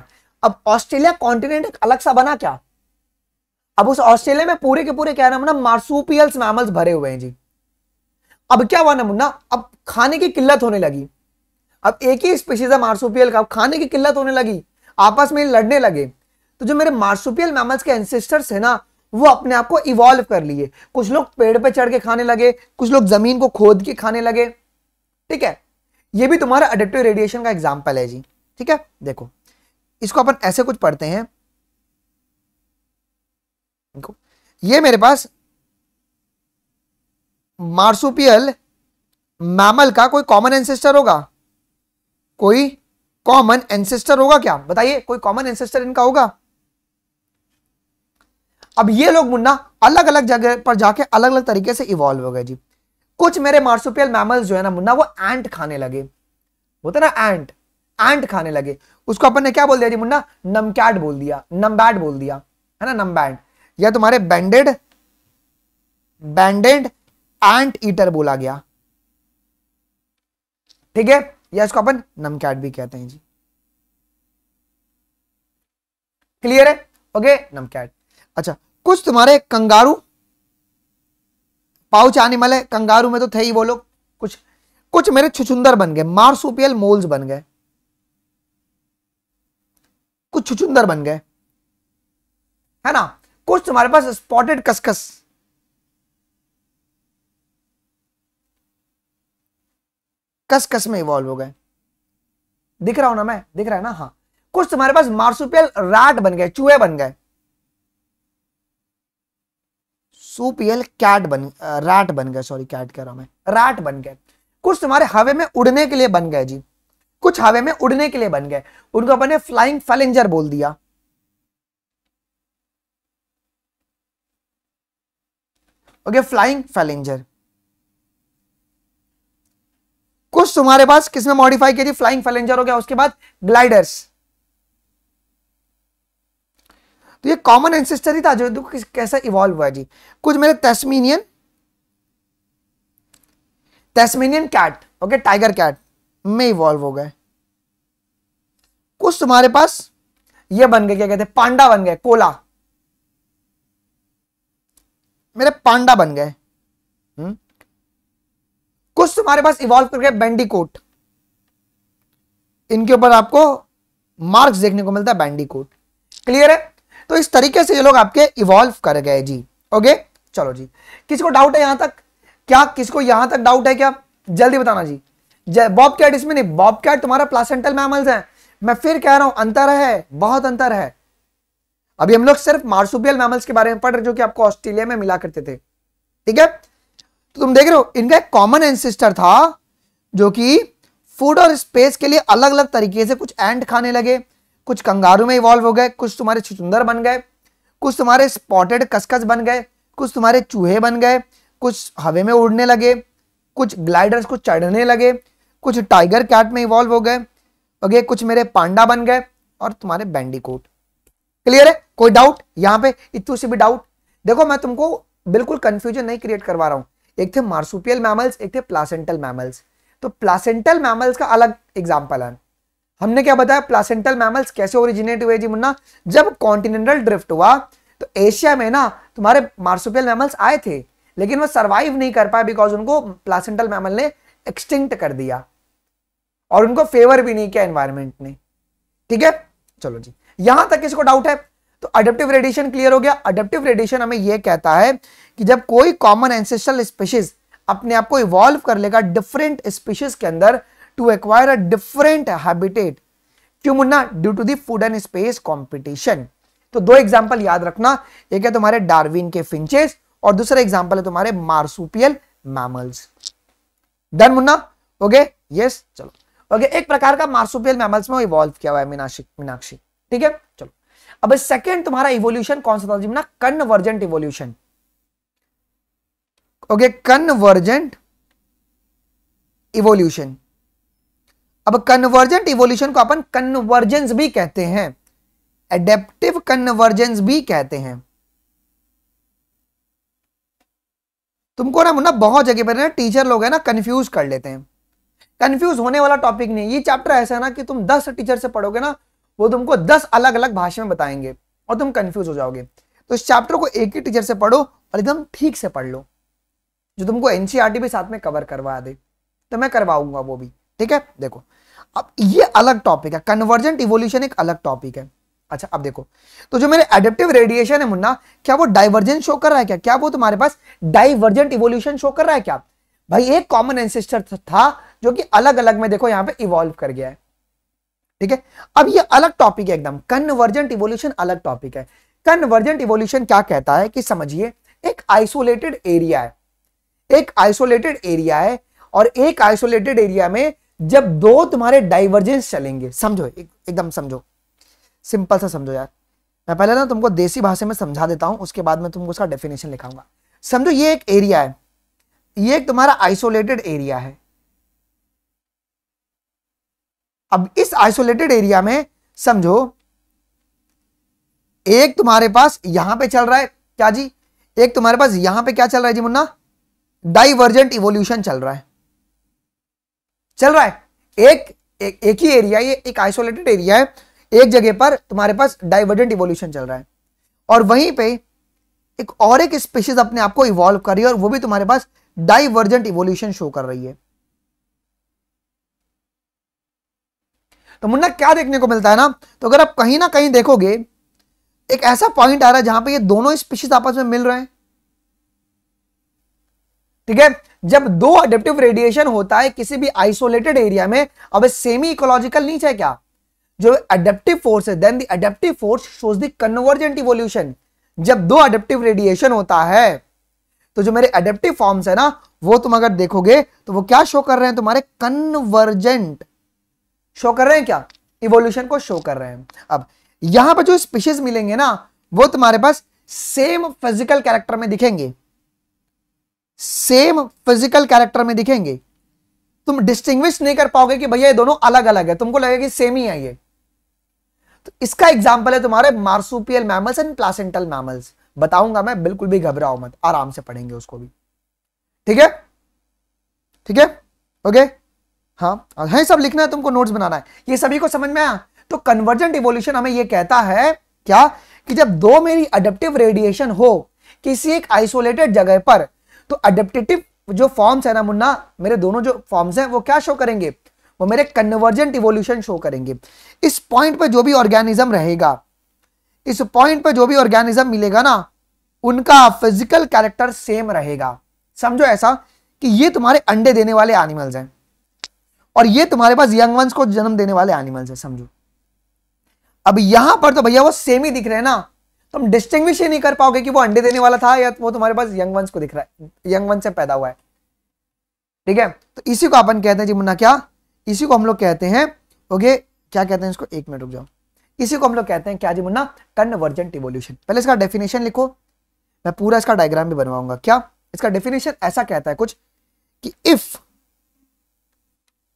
अब ऑस्ट्रेलिया कॉन्टिनेंट एक अलग सा बना क्या अब उस ऑस्ट्रेलिया में पूरे के पूरे क्या नाम ना मार्सूपियल्स मैमल्स भरे हुए हैं जी अब क्या हुआ ना मुन्ना अब खाने की किल्लत होने लगी अब एक ही स्पीशीज है मार्सुपियल का खाने की किल्लत होने लगी आपस में लड़ने लगे तो जो मेरे मार्सुपियल मैमल्स के एंसेस्टर्स है ना वो अपने आप को इवॉल्व कर लिए कुछ लोग पेड़ पे चढ़ के खाने लगे कुछ लोग जमीन को खोद के खाने लगे ठीक है ये भी तुम्हारा अडेप्टिव रेडिएशन का एग्जाम्पल है जी ठीक है देखो इसको अपन ऐसे कुछ पढ़ते हैं ये मेरे पास मार्सुपियल मैमल का कोई कॉमन एंसेस्टर होगा कोई कॉमन एंसेस्टर होगा क्या बताइए कोई कॉमन एंसेस्टर इनका होगा अब ये लोग मुन्ना अलग अलग जगह पर जाके अलग अलग तरीके से इवॉल्व हो गए जी कुछ मेरे मार्सुपियल मैमल्स जो है ना मुन्ना वो एंट खाने लगे होता तो ना एंट एंट खाने लगे उसको अपन ने क्या बोल दिया जी मुन्ना नमकैट बोल दिया नमबैट बोल दिया है ना नमबैट या तुम्हारे बैंडेड बैंडेड एंट ईटर बोला गया ठीक है या इसको अपन नमकैट भी कहते हैं जी क्लियर है ओके नमकैट अच्छा कुछ तुम्हारे कंगारू पाउच आने वाले कंगारू में तो थे ही वो लोग कुछ कुछ मेरे छुचुंदर बन गए मार्सुपियल मोल्स बन गए कुछ छुचुंदर बन गए है ना कुछ तुम्हारे पास स्पॉटेड कसकस कसकस में इवॉल्व हो गए दिख रहा हूं ना मैं दिख रहा है ना हाँ कुछ तुम्हारे पास मार्सुपियल रैट बन गए चूहे बन गए सुपियल कैट बन रैट बन गए सॉरी कैट कह रहा हूं मैं रैट बन गए कुछ तुम्हारे हवे में उड़ने के लिए बन गए जी कुछ हवे में उड़ने के लिए बन गए उनको अपन ने फ्लाइंग फैलेंजर बोल दिया ओके फ्लाइंग फैलेंजर कुछ तुम्हारे पास किसमें मॉडिफाई किया जी फ्लाइंग फैलेंजर हो गया उसके बाद ग्लाइडर्स तो ये कॉमन एंसेस्टर ही था जो देखो कैसा इवॉल्व हुआ जी कुछ मेरे Tasmanian Tasmanian cat okay tiger cat में इवॉल्व हो गए कुछ तुम्हारे पास ये बन गए क्या कहते हैं पांडा बन गए कोला मेरे पांडा बन गए हम्म। कुछ तुम्हारे पास इवॉल्व करके बैंडीकोट इनके ऊपर आपको मार्क्स देखने को मिलता है बैंडीकोट क्लियर है तो इस तरीके से ये लोग आपके इवॉल्व कर गए जी ओके चलो जी किसको डाउट है यहां तक क्या किसको यहां तक डाउट है क्या जल्दी बताना जी बॉब कैट इसमें नहीं बॉब कैट तुम्हारा प्लासेंटल मैमल्स है मैं फिर कह रहा हूं अंतर है बहुत अंतर है अभी हम लोग सिर्फ मार्सुपियल मैमल्स के बारे में पढ़ रहे जो कि आपको ऑस्ट्रेलिया में मिला करते थे ठीक है तो तुम देख रहे हो इनका एक कॉमन एंसिस्टर था जो कि फूड और स्पेस के लिए अलग अलग तरीके से कुछ एंड खाने लगे कुछ कंगारू में इवॉल्व हो गए कुछ तुम्हारे छुचुंदर बन गए कुछ तुम्हारे स्पॉटेड कसकस बन गए कुछ तुम्हारे चूहे बन गए कुछ हवे में उड़ने लगे कुछ ग्लाइडर्स को चढ़ने लगे कुछ टाइगर कैट में इवॉल्व हो गए ओके कुछ मेरे पांडा बन गए और तुम्हारे बैंडिकोट क्लियर है कोई डाउट यहाँ पे इतू से भी डाउट देखो मैं तुमको बिल्कुल कंफ्यूजन नहीं क्रिएट करवा रहा हूँ एक थे मार्सुपियल मैमल्स एक थे प्लासेंटल मैमल्स तो प्लासेंटल मैमल्स का अलग एग्जाम्पल है हमने क्या बताया प्लासेंटल मैमल्स कैसे ओरिजिनेट हुए जी मुन्ना जब कॉन्टिनेंटल ड्रिफ्ट हुआ तो एशिया में ना तुम्हारे मार्सुपियल मैमल्स आए थे लेकिन वो सर्वाइव नहीं कर पाए बिकॉज उनको प्लासेंटल मैमल ने एक्सटिंक्ट कर दिया और उनको फेवर भी नहीं किया एनवायरमेंट ने ठीक है चलो जी यहां तक इसको डाउट है तो अडेप्टिव रेडिएशन क्लियर हो गया अडेप्टिव रेडिएशन हमें यह कहता है कि जब कोई कॉमन एंसेस्ट्रल स्पीशीज अपने आप को इवॉल्व कर लेगा डिफरेंट स्पीशीज के अंदर to acquire a different habitat क्यों मुन्ना due to the food and space competition तो दो एग्जांपल याद रखना एक है तुम्हारे डार्विन के फिंचेस और दूसरा एग्जांपल है तुम्हारे मार्सुपियल मैमल्स डन मुन्ना ओके यस चलो ओके okay, एक प्रकार का मार्सुपियल मैमल्स में इवॉल्व किया हुआ है मीनाक्षी मीनाक्षी ठीक है चलो अब सेकेंड तुम्हारा इवोल्यूशन कौन सा था जी convergent evolution okay convergent evolution अब कन्वर्जेंट इवोल्यूशन को अपन कन्वर्जेंस भी कहते हैं एडेप्टिव कन्वर्जेंस भी कहते हैं तुमको ना मुन्ना बहुत जगह पर ना टीचर लोग है ना कंफ्यूज कर लेते हैं कंफ्यूज होने वाला टॉपिक नहीं ये चैप्टर ऐसा है ना कि तुम दस टीचर से पढ़ोगे ना वो तुमको दस अलग अलग भाषा में बताएंगे और तुम कंफ्यूज हो जाओगे तो इस चैप्टर को एक ही टीचर से पढ़ो और एकदम ठीक से पढ़ लो जो तुमको एनसीआरटी e भी साथ में कवर करवा दे तो मैं करवाऊंगा वो भी ठीक है देखो अब ये अलग टॉपिक है कन्वर्जेंट इवोल्यूशन एक अलग टॉपिक है अच्छा अब देखो तो जो मेरे एडेप्टिव रेडिएशन है मुन्ना क्या वो डाइवर्जेंट शो कर रहा है क्या क्या वो तुम्हारे पास डाइवर्जेंट इवोल्यूशन शो कर रहा है क्या भाई एक कॉमन एंसेस्टर था जो कि अलग अलग में देखो यहां पे इवॉल्व कर गया है ठीक है अब ये अलग टॉपिक है एकदम कन्वर्जेंट इवोल्यूशन अलग टॉपिक है कन्वर्जेंट इवोल्यूशन क्या कहता है कि समझिए एक आइसोलेटेड एरिया है एक आइसोलेटेड एरिया है और एक आइसोलेटेड एरिया में जब दो तुम्हारे डाइवर्जेंस चलेंगे समझो एक, एकदम समझो सिंपल सा समझो यार मैं पहले ना तुमको देसी भाषा में समझा देता हूं उसके बाद में तुमको उसका डेफिनेशन लिखाऊंगा समझो ये एक एरिया है ये एक तुम्हारा आइसोलेटेड एरिया है अब इस आइसोलेटेड एरिया में समझो एक तुम्हारे पास यहां पे चल रहा है क्या जी एक तुम्हारे पास यहां पे क्या चल रहा है जी मुन्ना डाइवर्जेंट इवोल्यूशन चल रहा है चल रहा है एक एक, एक ही एरिया ये एक आइसोलेटेड एरिया है एक जगह पर तुम्हारे पास डाइवर्जेंट इवोल्यूशन चल रहा है और वहीं पे एक और एक स्पीशीज अपने आप को इवॉल्व कर रही है और वो भी तुम्हारे पास डाइवर्जेंट इवोल्यूशन शो कर रही है तो मुन्ना क्या देखने को मिलता है ना तो अगर आप कहीं ना कहीं देखोगे एक ऐसा पॉइंट आ रहा है जहां पे ये दोनों स्पीशीज आपस में मिल रहे हैं ठीक है जब दो अडेप्टिव रेडिएशन होता है किसी भी आइसोलेटेड एरिया में अब सेमी इकोलॉजिकल नीच है क्या जो अडेप्टिव फोर्स है then the adaptive force shows the convergent evolution जब दो अडेप्टिव रेडिएशन होता है तो जो मेरे अडेप्टिव फॉर्म्स है ना वो तुम अगर देखोगे तो वो क्या शो कर रहे हैं तुम्हारे कन्वर्जेंट शो कर रहे हैं क्या इवोल्यूशन को शो कर रहे हैं अब यहां पर जो स्पीशीज मिलेंगे ना वो तुम्हारे पास सेम फिजिकल कैरेक्टर में दिखेंगे सेम फिजिकल कैरेक्टर में दिखेंगे तुम डिस्टिंग्विश नहीं कर पाओगे कि भैया ये दोनों अलग अलग है तुमको लगेगा सेम ही है ये तो इसका एग्जाम्पल है तुम्हारे marsupial mammals and placental mammals बताऊंगा मैं बिल्कुल भी घबराओ मत आराम से पढ़ेंगे उसको भी ठीक है ठीक है ओके हाँ है हाँ, सब लिखना है तुमको नोट्स बनाना है ये सभी को समझ में आया तो कन्वर्जेंट इवोल्यूशन हमें ये कहता है क्या कि जब दो मेरी अडेप्टिव रेडिएशन हो किसी एक आइसोलेटेड जगह पर तो अडेप्टेटिव जो फॉर्म्स है ना मुन्ना मेरे दोनों जो फॉर्म्स हैं वो क्या शो करेंगे वो मेरे कन्वर्जेंट इवोल्यूशन शो करेंगे इस पॉइंट पर जो भी ऑर्गेनिज्म रहेगा इस पॉइंट पर जो भी ऑर्गेनिज्म मिलेगा ना उनका फिजिकल कैरेक्टर सेम रहेगा समझो ऐसा कि ये तुम्हारे अंडे देने वाले एनिमल्स हैं और ये तुम्हारे पास यंग वंस को जन्म देने वाले एनिमल्स हैं समझो अब यहां पर तो भैया वो सेम ही दिख रहे हैं ना तुम डिस्टिंग ही नहीं कर पाओगे कि वो अंडे देने वाला था या वो तुम्हारे पास यंग वंश को दिख रहा है यंग वंश से पैदा हुआ है ठीक है तो इसी को अपन कहते हैं जी मुन्ना क्या इसी को हम लोग कहते हैं ओके क्या कहते हैं इसको एक मिनट रुक जाओ इसी को हम लोग कहते हैं क्या जी मुन्ना कन्वर्जेंट इवोल्यूशन पहले इसका डेफिनेशन लिखो मैं पूरा इसका डायग्राम भी बनवाऊंगा क्या इसका डेफिनेशन ऐसा कहता है कुछ कि इफ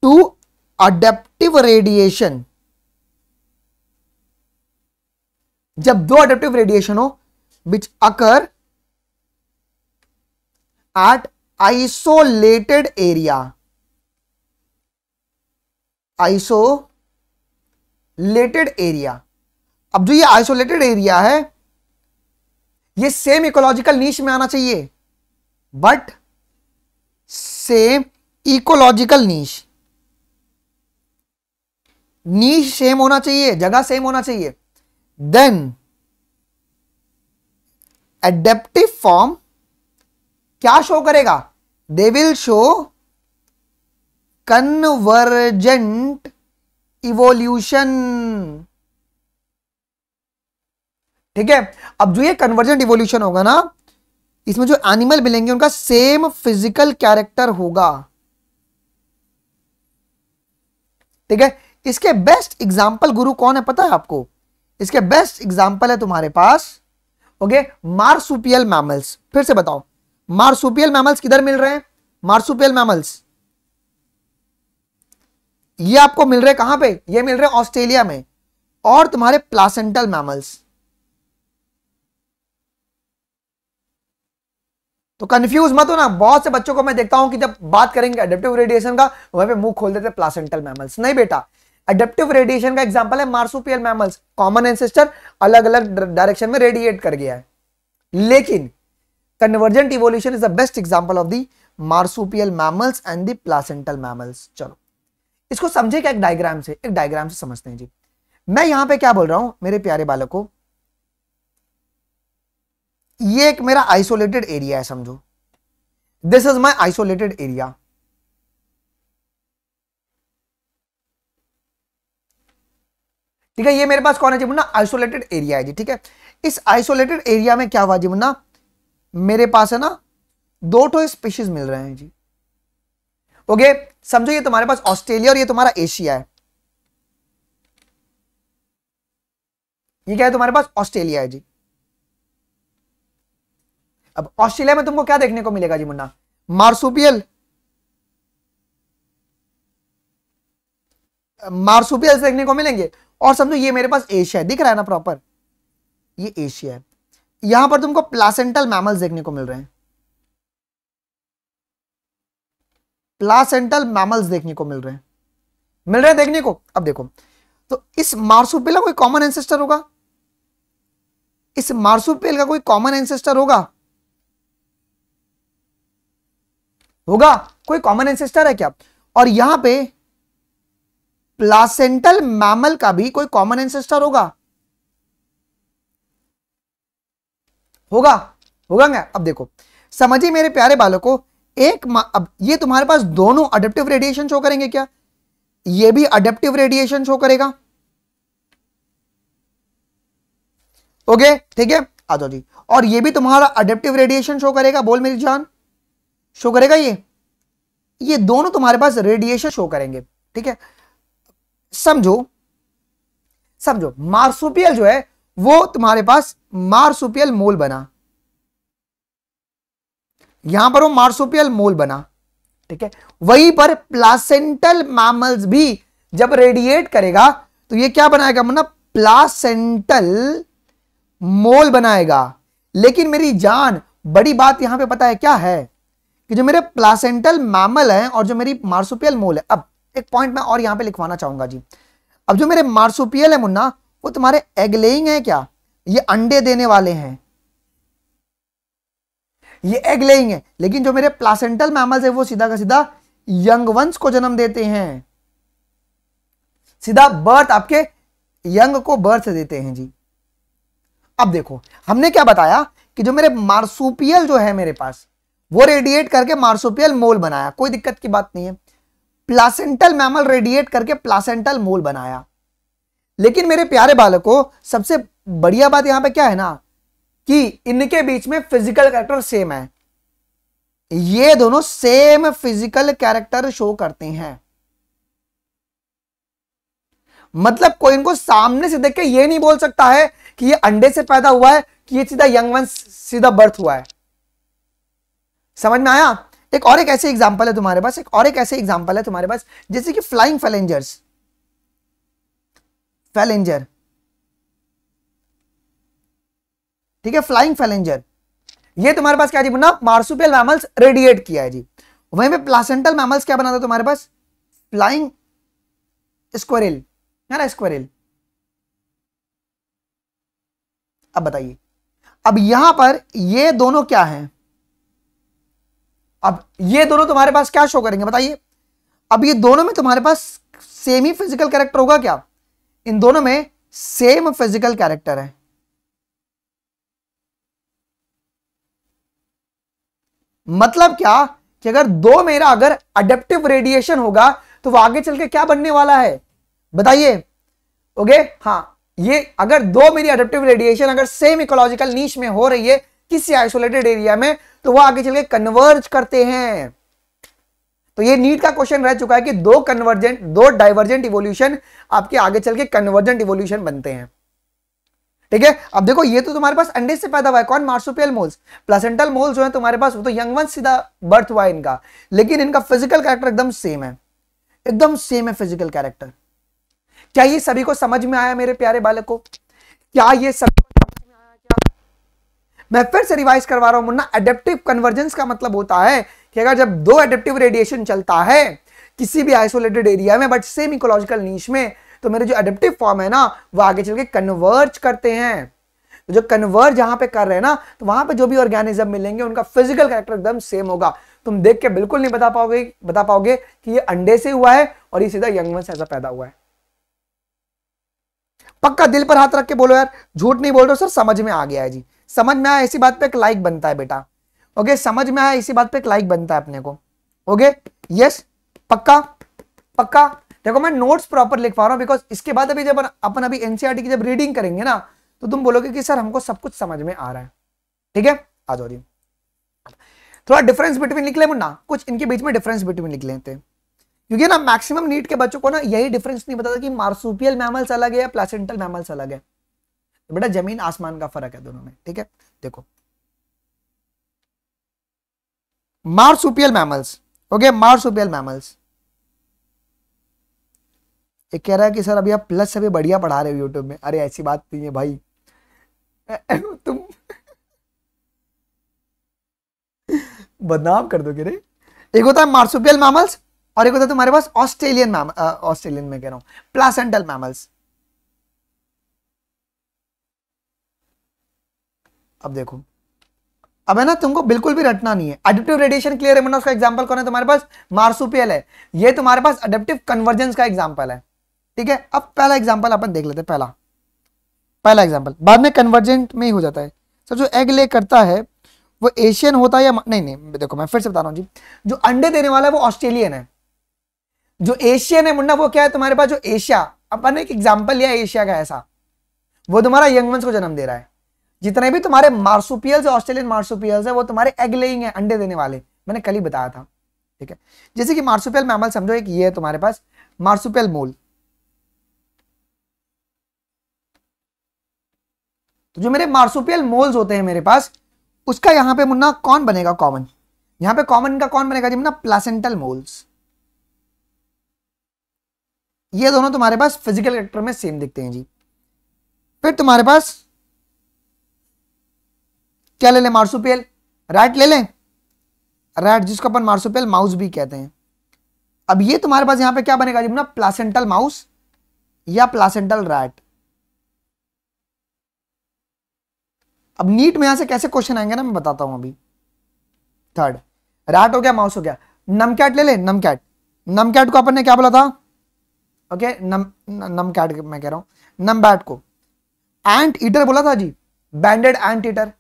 टू अडेप्टिव रेडिएशन जब दो अडेप्टिव रेडिएशन हो which occur at isolated area isolated area अब जो ये आइसोलेटेड एरिया है ये सेम इकोलॉजिकल नीच में आना चाहिए बट सेम इकोलॉजिकल नीच नीच सेम होना चाहिए जगह सेम होना चाहिए Then एडेप्टिव फॉर्म क्या शो करेगा they will show convergent evolution ठीक है अब जो ये कन्वर्जेंट इवोल्यूशन होगा ना इसमें जो एनिमल मिलेंगे उनका सेम फिजिकल कैरेक्टर होगा ठीक है इसके बेस्ट एग्जाम्पल गुरु कौन है पता है आपको इसके बेस्ट एग्जाम्पल है तुम्हारे पास ओके मार्सुपियल मैमल्स फिर से बताओ मार्सुपियल मैमल्स किधर मिल रहे हैं मार्सुपियल मैमल्स ये आपको मिल रहे कहां पे ये मिल रहे ऑस्ट्रेलिया में और तुम्हारे प्लासेंटल मैमल्स तो कंफ्यूज मत हो ना बहुत से बच्चों को मैं देखता हूं कि जब बात करेंगे एडेप्टिव रेडिएशन का वहां पे मुंह खोल देते प्लासेंटल मैमल्स नहीं बेटा एडेप्टिव रेडिएशन का एग्जाम्पल है मार्सुपियल मैमल्स कॉमन एंसेस्टर अलग अलग डायरेक्शन में रेडिएट कर गया है लेकिन convergent evolution is the best example of the marsupial mammals and the placental mammals चलो इसको समझे क्या एक डायग्राम से एक डायग्राम से समझते हैं जी मैं यहां पे क्या बोल रहा हूं मेरे प्यारे बालकों ये एक मेरा आइसोलेटेड एरिया है समझो this is my isolated area ठीक है ये मेरे पास कौन है जी मुन्ना आइसोलेटेड एरिया है जी ठीक है इस आइसोलेटेड एरिया में क्या हुआ जी मुन्ना मेरे पास है ना दो टो स्पीशीज मिल रहे हैं जी ओके समझो ये तुम्हारे पास ऑस्ट्रेलिया और ये तुम्हारा एशिया है ये क्या है तुम्हारे पास ऑस्ट्रेलिया है जी अब ऑस्ट्रेलिया में तुमको क्या देखने को मिलेगा जी मुन्ना मार्सुपियल मार्सुपियल देखने को मिलेंगे और समझो ये मेरे पास एशिया है दिख रहा है ना प्रॉपर ये एशिया है यहां पर तुमको प्लासेंटल मैमल्स देखने को मिल रहे हैं प्लासेंटल मैमल्स देखने को मिल रहे हैं मिल रहे हैं देखने को अब देखो तो इस का कोई कॉमन एंसेस्टर होगा इस मार्सुपेल का कोई कॉमन एंसेस्टर होगा होगा कोई कॉमन एंसेस्टर है क्या और यहां पे प्लासेंटल मैमल का भी कोई कॉमन एंसेस्टर होगा होगा होगा क्या अब देखो समझिए मेरे प्यारे बालकों एक अब ये तुम्हारे पास दोनों अडेप्टिव रेडिएशन शो करेंगे क्या ये भी अडेप्टिव रेडिएशन शो करेगा ओके ठीक है आ जाओ जी और ये भी तुम्हारा अडेप्टिव रेडिएशन शो करेगा बोल मेरी जान शो करेगा ये ये दोनों तुम्हारे पास रेडिएशन शो करेंगे ठीक है समझो समझो मार्सुपियल जो है वो तुम्हारे पास मार्सुपियल मोल बना यहां पर वो मार्सुपियल मोल बना ठीक है वहीं पर प्लासेंटल मैमल्स भी जब रेडिएट करेगा तो ये क्या बनाएगा मतलब प्लासेंटल मोल बनाएगा लेकिन मेरी जान बड़ी बात यहां पे पता है क्या है कि जो मेरे प्लासेंटल मैमल हैं और जो मेरी मार्सुपियल मोल है अब एक पॉइंट मैं और यहां पे लिखवाना चाहूंगा जी अब जो मेरे मार्सुपियल है मुन्ना वो तुम्हारे एगलेइंग है क्या ये अंडे देने वाले हैं ये एगलेइंग है लेकिन जो मेरे प्लासेंटल मैमल्स है वो सीधा का सीधा यंग वंश को जन्म देते हैं सीधा बर्थ आपके यंग को बर्थ देते हैं जी अब देखो हमने क्या बताया कि जो मेरे मार्सुपियल जो है मेरे पास वो रेडिएट करके मार्सुपियल मोल बनाया कोई दिक्कत की बात नहीं है प्लासेंटल मैमल रेडिएट करके प्लासेंटल मोल बनाया लेकिन मेरे प्यारे बालकों सबसे बढ़िया बात यहां पे क्या है ना कि इनके बीच में फिजिकल कैरेक्टर सेम है ये दोनों सेम फिजिकल कैरेक्टर शो करते हैं मतलब कोई इनको सामने से देख के ये नहीं बोल सकता है कि ये अंडे से पैदा हुआ है कि ये सीधा यंग वन सीधा बर्थ हुआ है समझ में आया एक और एक ऐसे एग्जाम्पल है तुम्हारे पास एक और एक ऐसे एग्जाम्पल है तुम्हारे पास जैसे कि फ्लाइंग फैलेंजर्स फैलेंजर ठीक है फ्लाइंग फैलेंजर ये तुम्हारे पास क्या जी बना मार्सुपियल मैमल्स रेडिएट किया है जी वहीं पे प्लासेंटल मैमल्स क्या बना था तुम्हारे पास फ्लाइंग स्क्वेरिल है ना स्क्वेरिल अब बताइए अब यहां पर ये दोनों क्या हैं अब ये दोनों तुम्हारे पास क्या शो करेंगे बताइए अब ये दोनों में तुम्हारे पास सेम ही फिजिकल कैरेक्टर होगा क्या इन दोनों में सेम फिजिकल कैरेक्टर है मतलब क्या कि अगर दो मेरा अगर अडेप्टिव रेडिएशन होगा तो वो आगे चल के क्या बनने वाला है बताइए ओके हाँ ये अगर दो मेरी अडेप्टिव रेडिएशन अगर सेम इकोलॉजिकल नीच में हो रही है किसी आइसोलेटेड एरिया में तो वह आगे चल के कन्वर्ज करते हैं तो ये नीट का क्वेश्चन रह चुका है कि दो कन्वर्जेंट दो डाइवर्जेंट इवोल्यूशन आपके आगे चल के कन्वर्जेंट इवोल्यूशन बनते हैं ठीक है अब देखो ये तो तुम्हारे पास अंडे से पैदा हुआ है कौन मार्सुपियल मोल्स प्लासेंटल मोल्स जो है तुम्हारे पास वो तो यंग वन सीधा बर्थ हुआ है इनका लेकिन इनका फिजिकल कैरेक्टर एकदम सेम है एकदम सेम है फिजिकल कैरेक्टर क्या ये सभी को समझ में आया मेरे प्यारे बालक को क्या ये सभी को मैं फिर से रिवाइज करवा रहा हूं मुन्ना एडेप्टिव कन्वर्जेंस का मतलब होता है कि अगर जब दो एडेप्टिव रेडिएशन चलता है किसी भी आइसोलेटेड एरिया में बट सेम इकोलॉजिकल नीच में तो मेरे जो एडेप्टिव फॉर्म है ना वो आगे चल के कन्वर्ज करते हैं तो जो कन्वर्ज जहां पे कर रहे हैं ना तो वहां पे जो भी ऑर्गेनिज्म मिलेंगे उनका फिजिकल कैरेक्टर एकदम सेम होगा तुम देख के बिल्कुल नहीं बता पाओगे बता पाओगे कि ये अंडे से हुआ है और ये सीधा यंग वंश ऐसा पैदा हुआ है पक्का दिल पर हाथ रख के बोलो यार झूठ नहीं बोल रहे हो सर समझ में आ गया है जी समझ में आया इसी बात पे एक लाइक बनता है बेटा ओके समझ में आया इसी बात पे एक लाइक बनता है अपने को ओके यस पक्का पक्का देखो मैं नोट्स प्रॉपर लिख पा रहा हूँ बिकॉज इसके बाद अभी जब अपन अभी एनसीआरटी e की जब रीडिंग करेंगे ना तो तुम बोलोगे कि सर हमको सब कुछ समझ में आ रहा है ठीक है आ जाओ जी थोड़ा डिफरेंस बिटवीन निकले मुन्ना कुछ इनके बीच में डिफरेंस बिटवीन निकले थे क्योंकि ना मैक्सिमम नीट के बच्चों को ना यही डिफरेंस नहीं बताता कि मार्सुपियल मैमल्स अलग है या प्लेसेंटल मैमल्स अलग है तो बेटा जमीन आसमान का फर्क है दोनों में ठीक है देखो marsupial mammals okay marsupial mammals एक कह रहा है कि सर अभी आप प्लस अभी बढ़िया पढ़ा रहे हो यूट्यूब में अरे ऐसी बात नहीं है भाई (laughs) तुम बदनाम कर दो रे एक होता है मार्सुपियल मैमल्स और एक होता है तुम्हारे पास ऑस्ट्रेलियन मैम ऑस्ट्रेलियन में कह रहा हूं प्लासेंटल मैमल्स अब देखो अब है ना तुमको बिल्कुल भी रटना नहीं है अडेप्टिव रेडिएशन क्लियर है मैंने उसका एग्जाम्पल कौन है तुम्हारे पास मार्सुपियल है ये तुम्हारे पास अडेप्टिव कन्वर्जेंस का एग्जाम्पल है ठीक है अब पहला एग्जाम्पल अपन देख लेते हैं पहला पहला एग्जाम्पल बाद में कन्वर्जेंट में ही हो जाता है सर जो एग ले करता है वो एशियन होता है या नहीं नहीं देखो मैं फिर से बता रहा हूँ जी जो अंडे देने वाला है वो ऑस्ट्रेलियन है जो एशियन है मुंडा वो क्या है तुम्हारे पास जो एशिया अपन एक एग्जाम्पल लिया एशिया का ऐसा वो तुम्हारा यंगमंस को जन्म दे रहा है जितने भी तुम्हारे मार्सुपियल ऑस्ट्रेलियन मार्सुपियल है वो तुम्हारे एगलेइंग है अंडे देने वाले मैंने कल ही बताया था ठीक है जैसे कि मार्सुपियल मैमल समझो एक ये है तुम्हारे पास मार्सुपियल मोल तो जो मेरे मार्सुपियल मोल्स होते हैं मेरे पास उसका यहां पे मुन्ना कौन बनेगा कॉमन यहां पे कॉमन का कौन बनेगा जी मुन्ना प्लासेंटल मोल्स ये दोनों तुम्हारे पास फिजिकल कैरेक्टर में सेम दिखते हैं जी फिर तुम्हारे पास क्या ले लें मार्सुपियल रैट ले लें रैट जिसको अपन मार्सुपियल माउस भी कहते हैं अब ये तुम्हारे पास यहां पे क्या बनेगा जी प्लासेंटल माउस या प्लासेंटल रैट अब नीट में यहां से कैसे क्वेश्चन आएंगे ना मैं बताता हूं अभी थर्ड रैट हो गया माउस हो गया नमकैट ले ले नमकैट नमकैट को अपन ने क्या बोला था ओके नम नमकैट मैं कह रहा हूं नमबैट को एंट ईटर बोला था जी बैंडेड एंट ईटर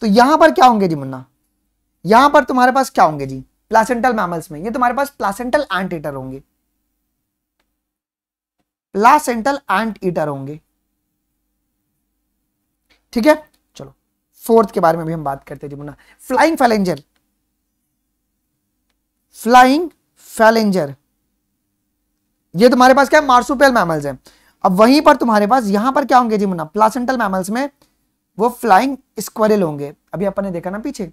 तो यहां पर क्या होंगे जी मुन्ना यहां पर तुम्हारे पास क्या होंगे जी प्लासेंटल मैमल्स में ये तुम्हारे पास प्लासेंटल एंट ईटर होंगे प्लासेंटल एंट ईटर होंगे ठीक है चलो फोर्थ के बारे में भी हम बात करते हैं जी मुन्ना फ्लाइंग फैलेंजर फ्लाइंग फैलेंजर ये तुम्हारे पास क्या है मार्सुपेल मैमल्स हैं अब वहीं पर तुम्हारे पास यहां पर क्या होंगे जी मुन्ना प्लासेंटल मैमल्स में वो फ्लाइंग स्क्वायरल होंगे अभी अपन ने देखा ना पीछे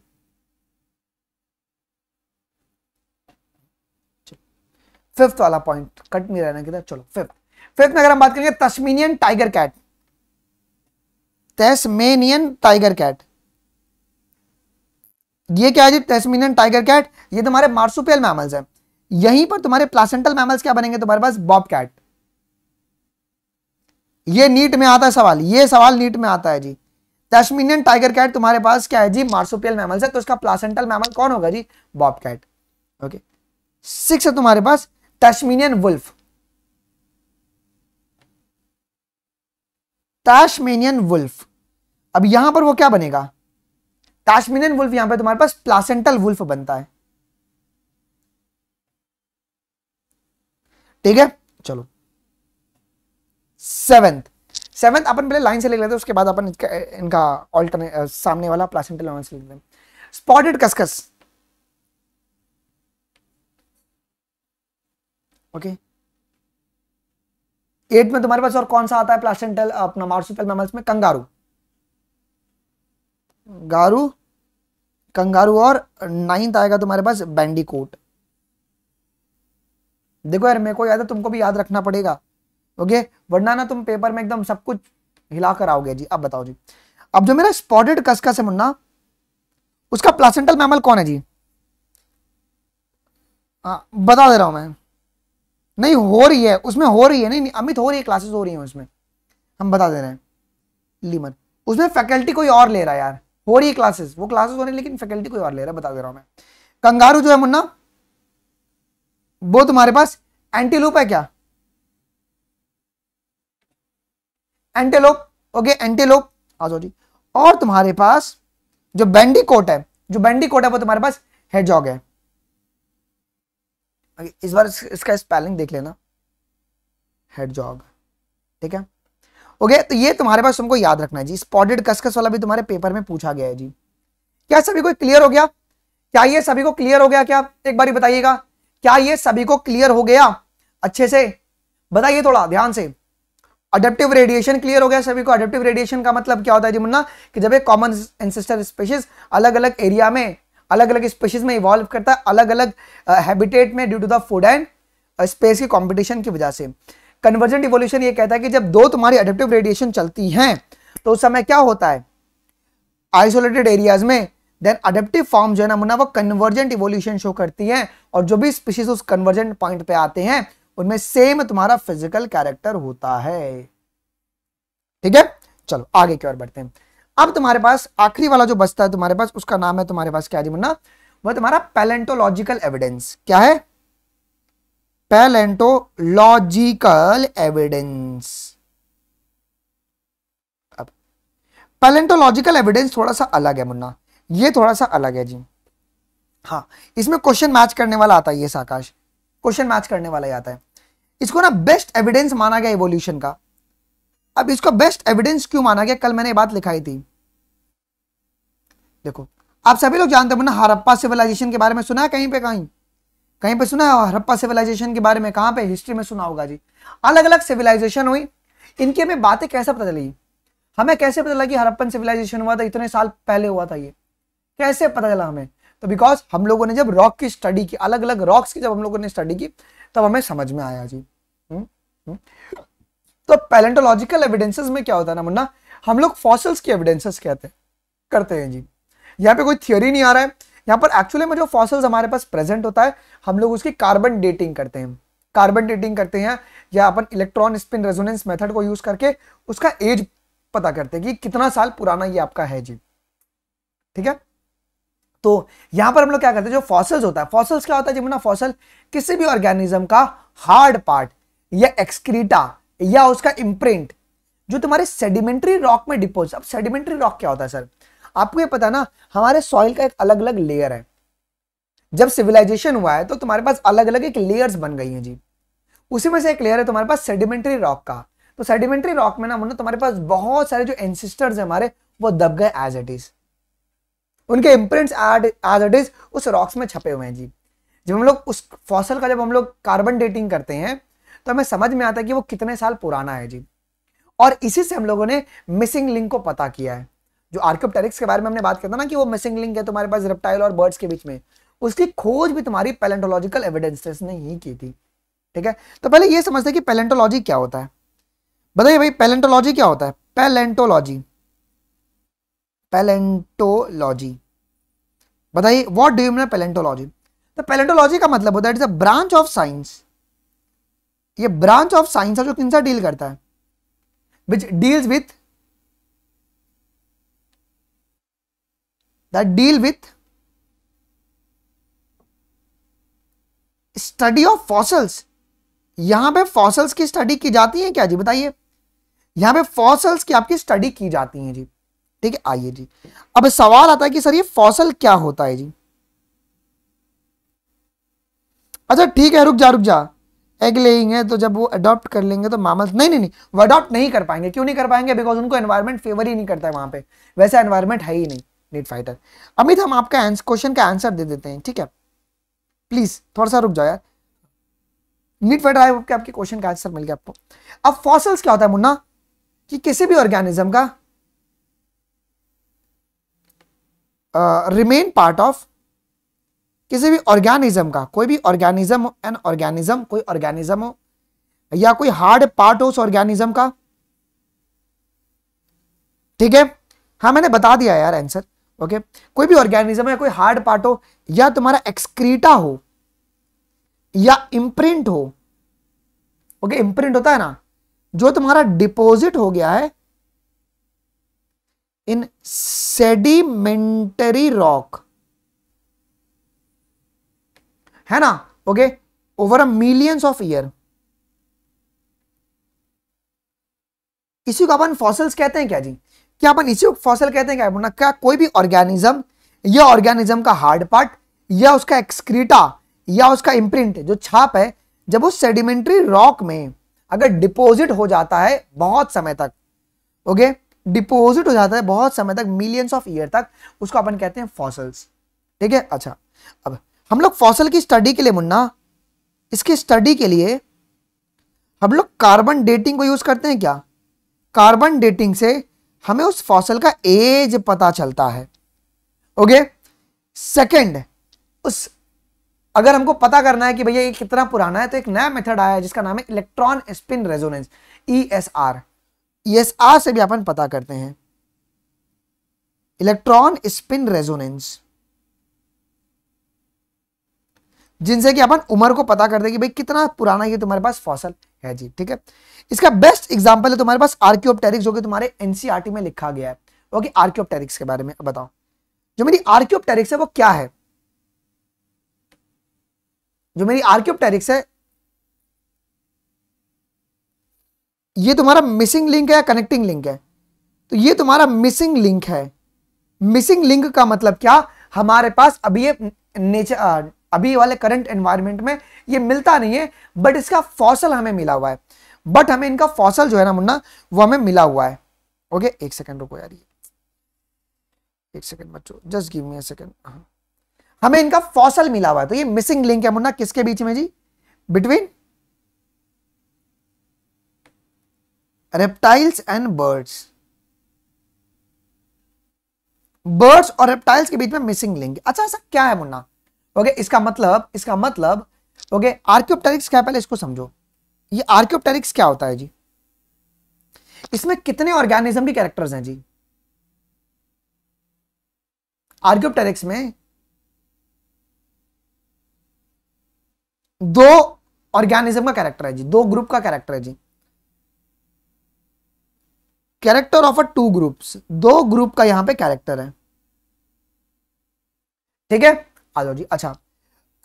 फिफ्थ वाला पॉइंट कट नहीं रहना किधर चलो फिफ्थ फिफ्थ में अगर हम बात करेंगे Tasmanian tiger cat Tasmanian tiger cat ये क्या है जी तस्मीनियन टाइगर कैट ये तुम्हारे मार्सुपियल मैमल्स हैं यहीं पर तुम्हारे प्लासेंटल मैमल्स क्या बनेंगे तुम्हारे पास बॉब कैट ये नीट में आता है सवाल ये सवाल नीट में आता है जी तस्मिनियन टाइगर कैट तुम्हारे पास क्या है जी मार्सोपियल मैमल है तो इसका प्लासेंटल मैमल कौन होगा जी बॉब कैट ओके सिक्स है तुम्हारे पास तस्मिनियन वुल्फ ताशमेनियन वुल्फ अब यहां पर वो क्या बनेगा ताशमेनियन वुल्फ यहां पे तुम्हारे पास प्लासेंटल वुल्फ बनता है ठीक है चलो सेवेंथ सेवन्थ अपन पहले लाइन से लिख लेते हैं उसके बाद अपन इनका, ऑल्टरने ऑल्टरनेट सामने वाला प्लासेंटल लाइन से लिख लेते हैं स्पॉटेड कसकस ओके एट में तुम्हारे पास और कौन सा आता है प्लासेंटल अपना मार्सुपल मैमल्स में कंगारू गारू कंगारू और नाइन्थ आएगा तुम्हारे पास बैंडी कोट देखो यार मेरे को याद है तुमको भी याद रखना पड़ेगा ओके वरना ना तुम पेपर में एकदम सब कुछ हिला कर आओगे जी अब बताओ जी अब जो मेरा स्पॉटेड कसकस है मुन्ना उसका प्लासेंटल मैमल कौन है जी आ, हाँ, बता दे रहा हूं मैं नहीं हो रही है उसमें हो रही है नहीं, नहीं अमित हो रही है क्लासेस हो रही है उसमें हम बता दे रहे हैं लीमन उसमें फैकल्टी कोई और ले रहा है यार हो रही है क्लासेस वो क्लासेस हो रही है लेकिन फैकल्टी कोई और ले रहा है बता दे रहा हूं मैं कंगारू जो है मुन्ना वो तुम्हारे पास एंटीलूप है क्या एंटेलोप ओके एंटेलोप आ हाँ, जाओ जी और तुम्हारे पास जो बैंडी कोट है जो बैंडी कोट है वो तुम्हारे पास हेजॉग है इस बार इसका स्पेलिंग देख लेना हेडजॉग ठीक है ओके तो ये तुम्हारे पास तुमको याद रखना है जी स्पॉटेड कसकस वाला भी तुम्हारे पेपर में पूछा गया है जी क्या सभी को क्लियर हो गया क्या ये सभी को क्लियर हो गया क्या एक बार बताइएगा क्या ये सभी को क्लियर हो गया अच्छे से बताइए थोड़ा ध्यान से अडेप्टिव रेडिएशन क्लियर हो गया सभी को अडेप्टिव रेडिएशन का मतलब क्या होता है जी मुन्ना कि जब एक कॉमन एंसेस्टर स्पेशीज अलग अलग एरिया में अलग अलग स्पेशीज में इवॉल्व करता है अलग अलग हैबिटेट में due to the food and space की कॉम्पिटिशन की वजह से कन्वर्जेंट इवोल्यूशन ये कहता है कि जब दो तुम्हारी अडेप्टिव रेडिएशन चलती है तो उस समय क्या होता है आइसोलेटेड एरियाज में देन अडेप्टिव फॉर्म जो है ना मुन्ना वो कन्वर्जेंट इवोल्यूशन शो करती है और जो भी स्पीशीज उस कन्वर्जेंट पॉइंट पे आते हैं उनमें सेम तुम्हारा फिजिकल कैरेक्टर होता है ठीक है चलो आगे की ओर बढ़ते हैं अब तुम्हारे पास आखिरी वाला जो बचता है तुम्हारे पास उसका नाम है तुम्हारे पास क्या जी मुन्ना वह तुम्हारा पैलेंटोलॉजिकल एविडेंस क्या है पैलेंटोलॉजिकल एविडेंस अब पैलेंटोलॉजिकल एविडेंस थोड़ा सा अलग है मुन्ना ये थोड़ा सा अलग है जी हाँ इसमें क्वेश्चन मैच करने वाला आता है ये साकाश क्वेश्चन मैच करने वाला ही आता है इसको ना बेस्ट एविडेंस माना गया इवोल्यूशन का अब इसको बेस्ट एविडेंस क्यों माना गया कल मैंने ये बात लिखाई थी देखो आप सभी लोग जानते हो ना हरप्पा सिविलाइजेशन के बारे में सुना है कहीं पे कहीं कहीं पे सुना है हरप्पा सिविलाइजेशन के बारे में कहां पे हिस्ट्री में सुना होगा जी अलग अलग सिविलाइजेशन हुई इनकी हमें बातें कैसे पता चली हमें कैसे पता चला कि हरप्पन सिविलाइजेशन हुआ था इतने साल पहले हुआ था ये कैसे पता चला हमें तो बिकॉज हम लोगों ने जब रॉक की स्टडी की अलग अलग रॉक्स की जब हम लोगों ने स्टडी की तब हमें समझ में आया जी हम्म, हम्म। तो पैलेंटोलॉजिकल एविडेंसेस में क्या होता है ना मुन्ना हम लोग फॉसिल्स की एविडेंसेस कहते हैं करते हैं जी यहाँ पे कोई थियोरी नहीं आ रहा है यहाँ पर एक्चुअली में जो फॉसिल्स हमारे पास प्रेजेंट होता है हम लोग उसकी कार्बन डेटिंग करते हैं कार्बन डेटिंग करते हैं या अपन इलेक्ट्रॉन स्पिन रेजोनेंस मेथड को यूज करके उसका एज पता करते हैं कि कितना साल पुराना ये आपका है जी ठीक है तो यहां पर हम लोग क्या करते हैं जो फॉसल्स होता है फॉसल्स क्या होता है जिमुना फॉसल किसी भी ऑर्गेनिज्म का हार्ड पार्ट या एक्सक्रीटा या उसका इम्प्रिंट जो तुम्हारे सेडिमेंट्री रॉक में डिपोज अब सेडिमेंट्री रॉक क्या होता है सर आपको ये पता ना हमारे सॉइल का एक अलग अलग लेयर है जब सिविलाइजेशन हुआ है तो तुम्हारे पास अलग अलग एक लेयर्स बन गई हैं जी उसी में से एक लेयर है तुम्हारे पास सेडिमेंट्री रॉक का तो सेडिमेंट्री रॉक में ना मुन्ना मतलब तुम्हारे पास बहुत सारे जो एंसिस्टर्स हैं हमारे वो दब गए एज इट इज़ उनके इम्प्रिंट्स आज इट इज उस रॉक्स में छपे हुए हैं जी जब हम लोग उस फॉसल का जब हम लोग कार्बन डेटिंग करते हैं तो हमें समझ में आता है कि वो कितने साल पुराना है जी और इसी से हम लोगों ने मिसिंग लिंक को पता किया है जो आर्कियोप्टेरिक्स के बारे में हमने बात किया था ना कि वो मिसिंग लिंक है तुम्हारे पास रेप्टाइल और बर्ड्स के बीच में उसकी खोज भी तुम्हारी पैलेंटोलॉजिकल एविडेंसेस ने ही की थी ठीक है तो पहले ये समझते हैं कि पैलेंटोलॉजी क्या होता है बताइए भाई पैलेंटोलॉजी क्या होता है पैलेंटोलॉजी पैलेंटोलॉजी बताइए what do you mean palaeontology तो पैलेंटोलॉजी का मतलब होता है it's a branch of science ये ब्रांच ऑफ साइंस है जो किनसे डील करता है which deals with that deal with study of fossils यहां पे फॉसल्स की स्टडी की जाती है क्या जी बताइए यहां पे फॉसल्स की आपकी स्टडी की जाती है जी ठीक है आइए जी अब सवाल आता है कि सर ये फॉसल क्या होता है जी अच्छा ठीक है रुक जा रुक जा एग लेंगे तो जब वो अडॉप्ट कर लेंगे तो मामल नहीं नहीं नहीं वो अडॉप्ट नहीं कर पाएंगे क्यों नहीं कर पाएंगे बिकॉज उनको एनवायरमेंट फेवर ही नहीं करता है वहां पे वैसे एनवायरमेंट है ही नहीं नीट फाइटर अमित हम आपका क्वेश्चन का आंसर दे देते हैं ठीक है प्लीज थोड़ा सा रुक जाओ यार नीट फाइटर आए आपके क्वेश्चन का आंसर मिल गया आपको अब फॉसल्स क्या होता है मुन्ना कि किसी भी ऑर्गेनिज्म का रिमेन पार्ट ऑफ किसी भी ऑर्गेनिज्म का कोई भी ऑर्गेनिज्म एन ऑर्गेनिज्म कोई ऑर्गेनिज्म हो या कोई हार्ड पार्ट हो उस ऑर्गेनिज्म का ठीक है हाँ मैंने बता दिया यार आंसर ओके कोई भी ऑर्गेनिज्म है कोई हार्ड पार्ट हो या तुम्हारा एक्सक्रीटा हो या इम्प्रिंट हो ओके इम्प्रिंट होता है ना जो तुम्हारा डिपोजिट हो गया है इन सेडिमेंटरी रॉक है ना okay over a millions of year इसी को अपन फॉसल्स कहते हैं क्या जी क्या अपन इसी को फॉसल कहते हैं क्या बोलना क्या कोई भी ऑर्गेनिज्म या ऑर्गेनिज्म का हार्ड पार्ट या उसका एक्सक्रीटा या उसका इम्प्रिंट जो छाप है जब उस सेडिमेंटरी रॉक में अगर डिपॉजिट हो जाता है बहुत समय तक ओके डिपोजिट हो जाता है बहुत समय तक मिलियंस ऑफ ईयर तक उसको अपन कहते हैं फॉसल्स ठीक है अच्छा अब हम लोग फॉसल की स्टडी के लिए मुन्ना इसकी स्टडी के लिए हम लोग कार्बन डेटिंग को यूज करते हैं क्या कार्बन डेटिंग से हमें उस फॉसल का एज पता चलता है ओके सेकंड उस अगर हमको पता करना है कि भैया ये कितना पुराना है तो एक नया मेथड आया है जिसका नाम है electron spin resonance E S R ESR e से भी अपन पता करते हैं इलेक्ट्रॉन स्पिन रेजोनेंस जिनसे कि अपन उम्र को पता कर दे कि भाई कितना पुराना ये तुम्हारे पास फॉसल है जी ठीक है इसका बेस्ट एग्जाम्पल है तुम्हारे पास आर्क्योपटेरिक्स जो कि तुम्हारे एनसीआरटी e में लिखा गया है ओके आर्क्योपटेरिक्स के बारे में बताओ जो मेरी आर्क्योपटेरिक्स है वो क्या है जो मेरी आर्क्योपटेरिक्स है ये तुम्हारा मिसिंग लिंक है या कनेक्टिंग लिंक है तो ये तुम्हारा मिसिंग लिंक है मिसिंग लिंक का मतलब क्या हमारे पास अभी ये नेचर अभी वाले करंट एनवायरमेंट में ये मिलता नहीं है बट इसका फॉसल हमें मिला हुआ है बट हमें इनका फॉसल जो है ना मुन्ना वो हमें मिला हुआ है ओके एक सेकेंड रुको यार ये एक सेकेंड बच्चो just give me a second हमें इनका फॉसल मिला हुआ है तो ये मिसिंग लिंक है मुन्ना किसके बीच में जी between reptiles and birds birds और रेप्टाइल्स के बीच में मिसिंग लिंक अच्छा ऐसा क्या है मुन्ना ओके इसका मतलब इसका मतलब ओके आर्क्योप्टेरिक्स क्या पहले इसको समझो ये आर्क्योप्टेरिक्स क्या होता है जी इसमें कितने ऑर्गेनिज्म के कैरेक्टर्स हैं जी आर्क्योप्टेरिक्स में दो ऑर्गेनिज्म का कैरेक्टर है जी दो ग्रुप का कैरेक्टर है जी character of a two groups दो ग्रुप का यहां पे कैरेक्टर है ठीक है आ जाओ जी अच्छा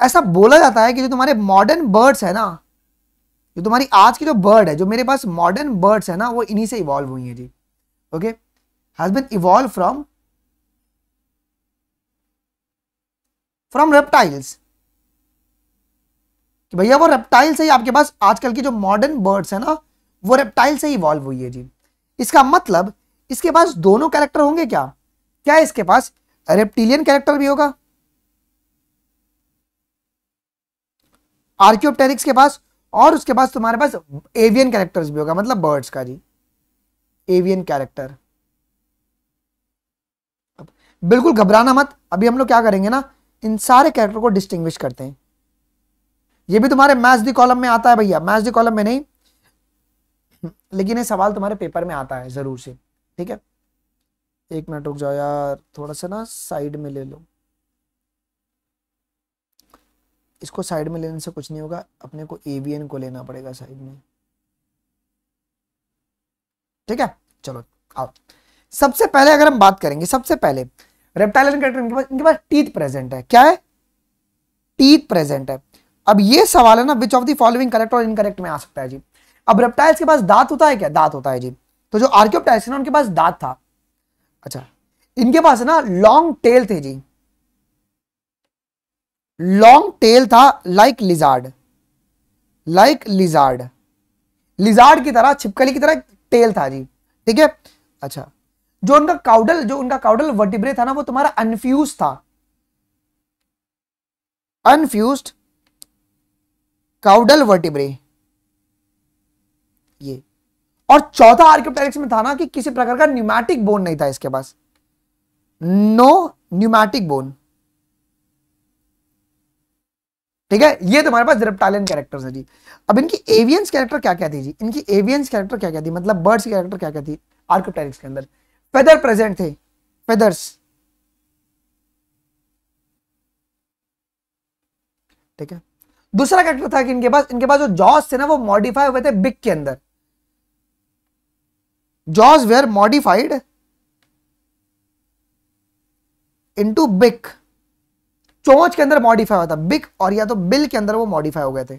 ऐसा बोला जाता है कि जो तुम्हारे मॉडर्न बर्ड्स है ना जो तुम्हारी आज की जो बर्ड है जो मेरे पास मॉडर्न बर्ड्स है ना वो इन्हीं से इवॉल्व हुई है जी okay has been evolve from from reptiles भैया वो रेप्टाइल से ही आपके पास आजकल की जो मॉडर्न बर्ड्स है ना वो रेप्टाइल से ही इवॉल्व हुई है जी इसका मतलब इसके पास दोनों कैरेक्टर होंगे क्या क्या इसके पास रेप्टिलियन कैरेक्टर भी होगा आर्क्योप्टेरिक्स के पास और उसके पास तुम्हारे पास एवियन कैरेक्टर्स भी होगा मतलब बर्ड्स का जी एवियन कैरेक्टर बिल्कुल घबराना मत अभी हम लोग क्या करेंगे ना इन सारे कैरेक्टर को डिस्टिंग्विश करते हैं ये भी तुम्हारे मैथ्स दी कॉलम में आता है भैया मैथ्स दी कॉलम में नहीं लेकिन ये सवाल तुम्हारे पेपर में आता है ज़रूर से ठीक है एक मिनट रुक जाओ यार थोड़ा सा ना साइड में ले लो इसको साइड में लेने से कुछ नहीं होगा अपने को एवीएन को लेना पड़ेगा साइड में ठीक है चलो आओ सबसे पहले अगर हम बात करेंगे सबसे पहले रेप्टाइल इनके पास इनके पास टीथ प्रेजेंट है क्या है टीथ प्रेजेंट है अब ये सवाल है ना which of the following correct और इनकरेक्ट में आ सकता है जी अब रेप्टाइल्स के पास दांत होता है क्या दांत होता है जी तो जो आर्क्योप्टाइल्स ना उनके पास दांत था अच्छा इनके पास है ना लॉन्ग टेल थे जी लॉन्ग टेल था like lizard like lizard lizard की तरह छिपकली की तरह टेल था जी ठीक है अच्छा जो उनका काउडल जो उनका काउडल वर्टिब्रे था ना वो तुम्हारा अनफ्यूज था अनफ्यूज काउडल वर्टिब्रे और चौथा आर्कियोप्टेरिक्स में था ना कि किसी प्रकार का न्यूमैटिक बोन नहीं था इसके पास नो न्यूमैटिक बोन ठीक है ये तुम्हारे पास रेप्टालियन कैरेक्टर्स है जी अब इनकी एवियंस कैरेक्टर क्या क्या थी जी इनकी एवियंस कैरेक्टर क्या मतलब क्या थी मतलब बर्ड्स की कैरेक्टर क्या क्या थी आर्कोटेरिक्स के अंदर फेदर प्रेजेंट थे फेदर्स ठीक है दूसरा कैरेक्टर था कि इनके पास इनके पास जो जॉस थे ना वो मॉडिफाई हुए थे बिग के अंदर jaws were modified into बिक चोच के अंदर मॉडिफाई हुआ था बिक और या तो बिल के अंदर वो मॉडिफाई हो गए थे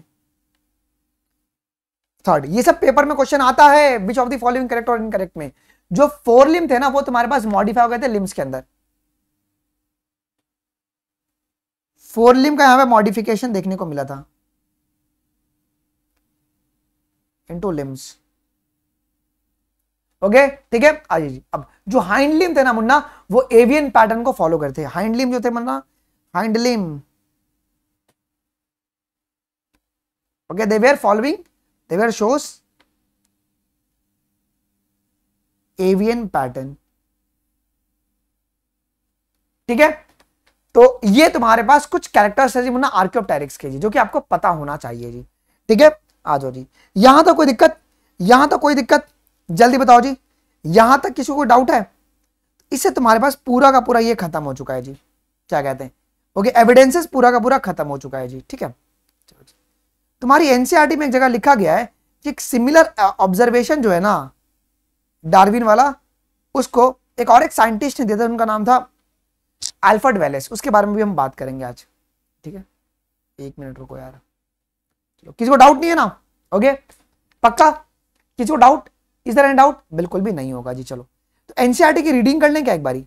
थर्ड ये सब पेपर में क्वेश्चन आता है which of the following correct और इनकरेक्ट में जो फोर लिम थे ना वो तुम्हारे पास मॉडिफाई हो गए थे लिम्स के अंदर फोर लिम का यहां पे मॉडिफिकेशन देखने को मिला था इनटू लिम्स ओके ठीक है आइए जी अब जो हाइंड थे ना मुन्ना वो एवियन पैटर्न को फॉलो करते हैं हाइंड जो थे मुन्ना hind limb okay they were following they were shows avian ठीक है तो ये तुम्हारे पास कुछ कैरेक्टर्स है जी मुन्ना आर्क्योप्टेरिक्स के जी जो कि आपको पता होना चाहिए जी ठीक है आ जाओ जी यहां तो कोई दिक्कत यहां तो कोई दिक्कत जल्दी बताओ जी यहां तक किसी को डाउट है इससे तुम्हारे पास पूरा का पूरा ये खत्म हो चुका है जी क्या कहते हैं ओके एविडेंसेस पूरा का पूरा खत्म हो चुका है जी ठीक है तुम्हारी एनसीआरटी e में एक जगह लिखा गया है कि एक सिमिलर ऑब्जर्वेशन जो है ना डार्विन वाला उसको एक और एक साइंटिस्ट ने दिया था उनका नाम था अल्फर्ड वेलेस उसके बारे में भी हम बात करेंगे आज ठीक है एक मिनट रुको यार चलो किसी को डाउट नहीं है ना ओके पक्का किसी को डाउट इस तरह एंड आउट बिल्कुल भी नहीं होगा जी चलो तो एनसीआरटी e की रीडिंग कर लें क्या एक बारी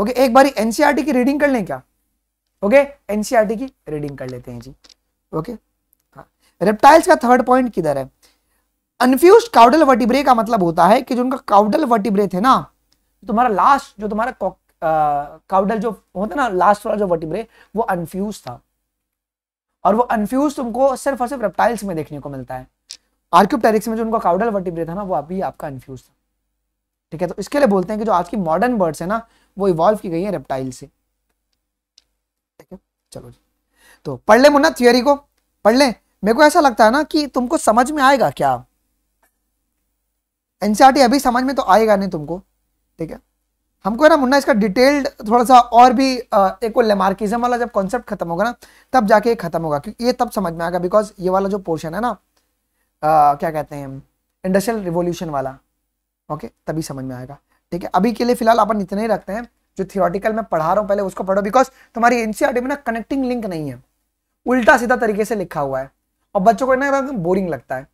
ओके एक बारी एनसीआरटी e की रीडिंग कर लें क्या ओके एनसीआरटी e की रीडिंग कर लेते हैं जी ओके हाँ रेप्टाइल्स का थर्ड पॉइंट किधर है अनफ्यूज काउडल वर्टिब्रे का मतलब होता है कि जो उनका काउडल वर्टिब्रे थे ना तुम्हारा लास्ट जो तुम्हारा काउडल जो होता ना लास्ट वाला जो वर्टिब्रे वो अनफ्यूज था और वो अनफ्यूज तुमको सिर्फ और सिर्फ रेप्टाइल्स में देखने को मिलता है आर्क्यूपटेरिक्स में जो उनका काउडल वर्टिब्रे था ना वो अभी आपका इन्फ्यूज था ठीक है तो इसके लिए बोलते हैं कि जो आज की मॉडर्न बर्ड्स है ना वो इवॉल्व की गई है रेप्टाइल से ठीक है चलो जी तो पढ़ ले मुन्ना थियोरी को पढ़ ले मेरे को ऐसा लगता है ना कि तुमको समझ में आएगा क्या एनसीआरटी e अभी समझ में तो आएगा नहीं तुमको ठीक है हमको है ना मुन्ना इसका डिटेल्ड थोड़ा सा और भी एक वो लेमार्किज्म वाला जब कॉन्सेप्ट खत्म होगा ना तब जाके खत्म होगा क्योंकि ये तब समझ में आएगा बिकॉज ये वाला जो पोर्शन है ना आ, क्या कहते हैं इंडस्ट्रियल रिवोल्यूशन वाला ओके तभी समझ में आएगा ठीक है अभी के लिए फिलहाल अपन इतना ही रखते हैं जो थियोरटिकल मैं पढ़ा रहा हूँ पहले उसको पढ़ो बिकॉज तुम्हारी एनसीआर e में ना कनेक्टिंग लिंक नहीं है उल्टा सीधा तरीके से लिखा हुआ है और बच्चों को ना बोरिंग लगता है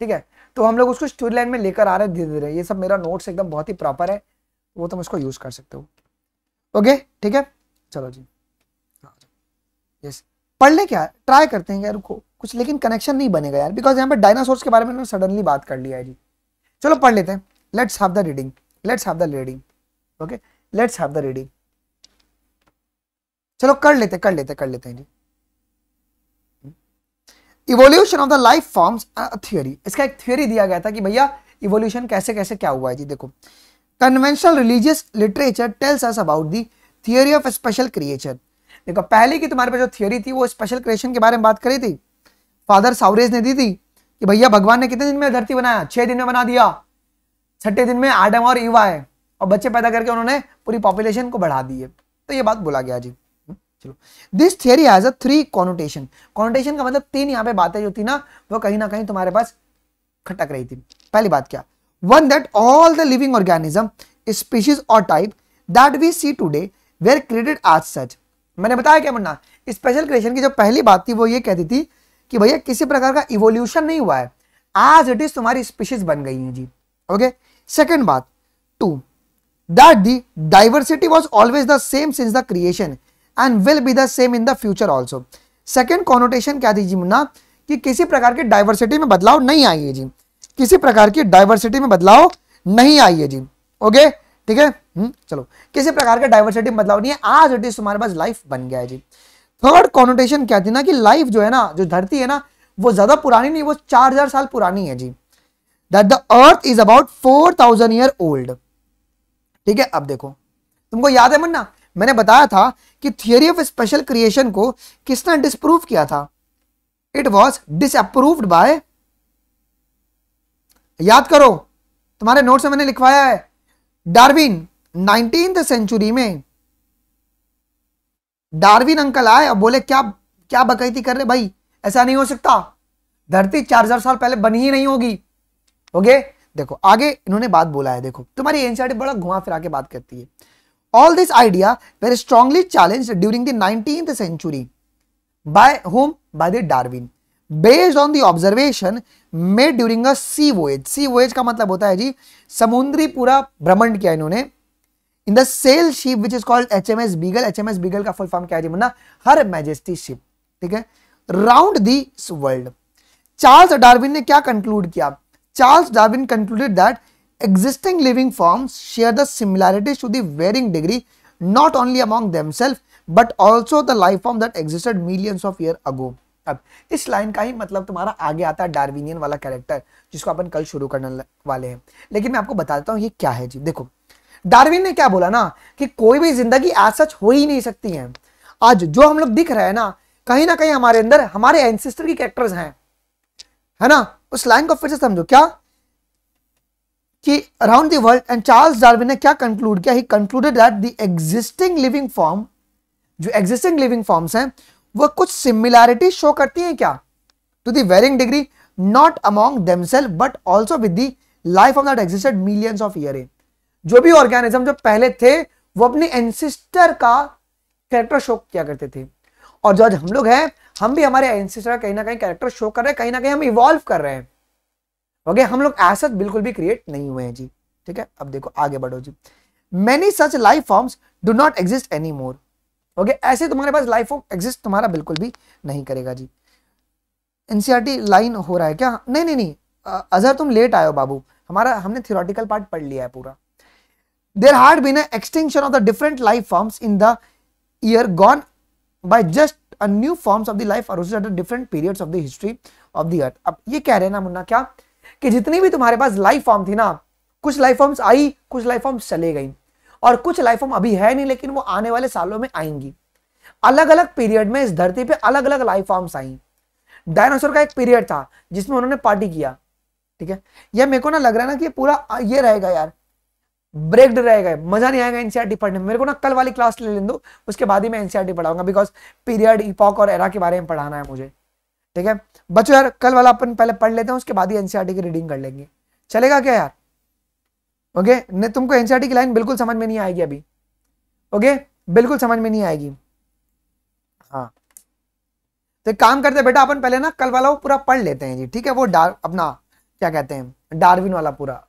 ठीक है तो हम लोग उसको स्टोरी लाइन में लेकर आ रहे हैं धीरे धीरे ये सब मेरा नोट्स एकदम बहुत ही प्रॉपर है वो तुम इसको यूज़ कर सकते हो ओके ठीक है चलो जी यस हाँ। पढ़ ले क्या ट्राई करते हैं यार रुको कुछ लेकिन कनेक्शन नहीं बनेगा यार बिकॉज यहाँ पर डायनासोर्स के बारे में सडनली बात कर लिया है जी चलो पढ़ लेते हैं let's have the reading let's have the reading okay let's have the reading चलो कर लेते कर लेते कर लेते हैं जी evolution of the life forms theory इसका एक थियोरी दिया गया था कि भैया इवोल्यूशन कैसे कैसे क्या हुआ है जी देखो conventional religious literature tells us about the theory of special creature देखो पहले की तुम्हारे पास जो थियोरी थी वो स्पेशल क्रिएशन के बारे में बात करी थी फादर सावरेज ने दी थी कि भैया भगवान ने कितने दिन में धरती बनाया छह दिन में बना दिया छठे दिन में आडम और युवा है और बच्चे पैदा करके उन्होंने पूरी पॉपुलेशन को बढ़ा दी है तो ये बात बोला गया जी चलो this theory has a three connotation connotation का मतलब तीन यहाँ पे बातें जो थी ना वो कहीं ना कहीं तुम्हारे पास खटक रही थी पहली बात क्या one that all the living organism species और type that we see today were created as such मैंने बताया क्या मुन्ना स्पेशल क्रिएशन की जो पहली बात थी वो ये कहती थी, थी कि भैया किसी प्रकार का इवोल्यूशन नहीं हुआ है आज इट इज तुम्हारी स्पीशीज बन गई है जी ओके सेकेंड बात two that the diversity was always the same since the creation and will be the same in the future also second कॉनोटेशन क्या थी जी मुन्ना कि किसी प्रकार की डाइवर्सिटी में बदलाव नहीं आई है जी किसी प्रकार की डाइवर्सिटी में बदलाव नहीं आई है जी ओके ठीक है हम्म, चलो किसी प्रकार का डाइवर्सिटी में बदलाव नहीं है आज इट इज तुम्हारे पास लाइफ बन गया है जी थर्ड कॉन्नोटेशन क्या थी ना कि लाइफ जो है ना जो धरती है ना वो ज्यादा पुरानी नहीं वो चार हजार साल पुरानी है जी that the earth is about four thousand year old ठीक है अब देखो तुमको याद है मन्ना मैंने बताया था कि थियोरी ऑफ स्पेशल क्रिएशन को किसने डिसप्रूव किया था इट वॉज डिसअप्रूव्ड बाय याद करो तुम्हारे नोट से मैंने लिखवाया है डार्विन नाइनटीन सेंचुरी में डार्विन अंकल आए और बोले क्या क्या बकैती कर रहे भाई ऐसा नहीं हो सकता धरती चार हजार साल पहले बनी ही नहीं होगी ओके देखो आगे इन्होंने बात बोला है देखो तुम्हारी एनसीआरटी बड़ा घुमा फिरा के बात करती है all this idea were strongly challenge during nineteen nineteen century by home by the Darwin based on the observation made during a sea voyage sea voyage का मतलब होता है जी समुद्री पूरा भ्रमण किया इन्होंने in the sail ship which is called H M S Beagle H M S Beagle का फुल फॉर्म क्या है ना हर मैजेस्टी शिप ठीक है round this world Charles Darwin ने क्या कंक्लूड किया Charles Darwin concluded that existing living forms share the similarity to the varying degree not only among themself but also the life form that existed millions of year ago अब इस line का ही मतलब तुम्हारा आगे आता है Darwinian वाला character जिसको अपन कल शुरू करने वाले हैं लेकिन मैं आपको बता देता हूँ ये क्या है जी देखो डार्विन ने क्या बोला ना कि कोई भी जिंदगी आज सच हो ही नहीं सकती है आज जो हम लोग दिख रहे हैं ना कहीं ना कहीं हमारे अंदर हमारे एंसेस्टर की कैरेक्टर्स हैं है ना उस लाइन को फिर से समझो क्या कि around the world and Charles Darwin ने क्या कंक्लूड किया he concluded that the existing living form जो एग्जिस्टिंग लिविंग फॉर्म्स हैं वो कुछ सिमिलैरिटी शो करती हैं क्या to the varying degree not among themself but also with the life of that existed millions of year जो भी ऑर्गेनिज्म जो पहले थे वो अपने एंसिस्टर का कैरेक्टर शो किया करते थे और जो आज हम लोग हैं हम भी हमारे एंसिस्टर का कहीं ना कहीं कैरेक्टर शो कर रहे हैं कहीं ना कहीं हम इवॉल्व कर रहे हैं ओके हम लोग ऐसा बिल्कुल भी क्रिएट नहीं हुए हैं जी ठीक है अब देखो आगे बढ़ो जी many such life forms do not exist any more okay ऐसे तुम्हारे पास लाइफ फॉर्म एग्जिस्ट तुम्हारा बिल्कुल भी नहीं करेगा जी एनसीआरटी लाइन e हो रहा है क्या नहीं नहीं नहीं अजहर तुम लेट आयो बाबू हमारा हमने थियोरटिकल पार्ट पढ़ लिया है पूरा there had been an extinction of the different life forms in the year gone by just a new forms of the life arose at the different periods of the history of the earth अब ये कह रहे हैं ना मुन्ना क्या कि जितनी भी तुम्हारे पास लाइफ फॉर्म थी ना कुछ लाइफ फॉर्म्स आई कुछ लाइफ फॉर्म्स चले गई और कुछ लाइफ फॉर्म अभी है नहीं लेकिन वो आने वाले सालों में आएंगी अलग अलग पीरियड में इस धरती पे अलग अलग लाइफ फॉर्म्स आई डायनासोर का एक पीरियड था जिसमें उन्होंने पार्टी किया ठीक है यह मेरे को ना लग रहा है ना कि पूरा ये रहेगा यार ब्रेक्ड रहेगा मजा नहीं आएगा एनसीआरटी e पढ़ने में मेरे को ना कल वाली क्लास ले लू उसके बाद ही मैं एनसीआरटी e पढ़ाऊंगा बिकॉज पीरियड इपॉक और एरा के बारे में पढ़ाना है मुझे ठीक है बच्चों यार कल वाला अपन पहले पढ़ लेते हैं उसके बाद ही एनसीआरटी e की रीडिंग कर लेंगे चलेगा क्या यार ओके okay? नहीं तुमको एनसीआरटी की लाइन बिल्कुल समझ में नहीं आएगी अभी ओके बिल्कुल समझ में नहीं आएगी हाँ तो काम करते बेटा अपन पहले ना कल वाला वो पूरा पढ़ लेते हैं जी ठीक है वो डार अपना क्या कहते हैं डार्विन वाला पूरा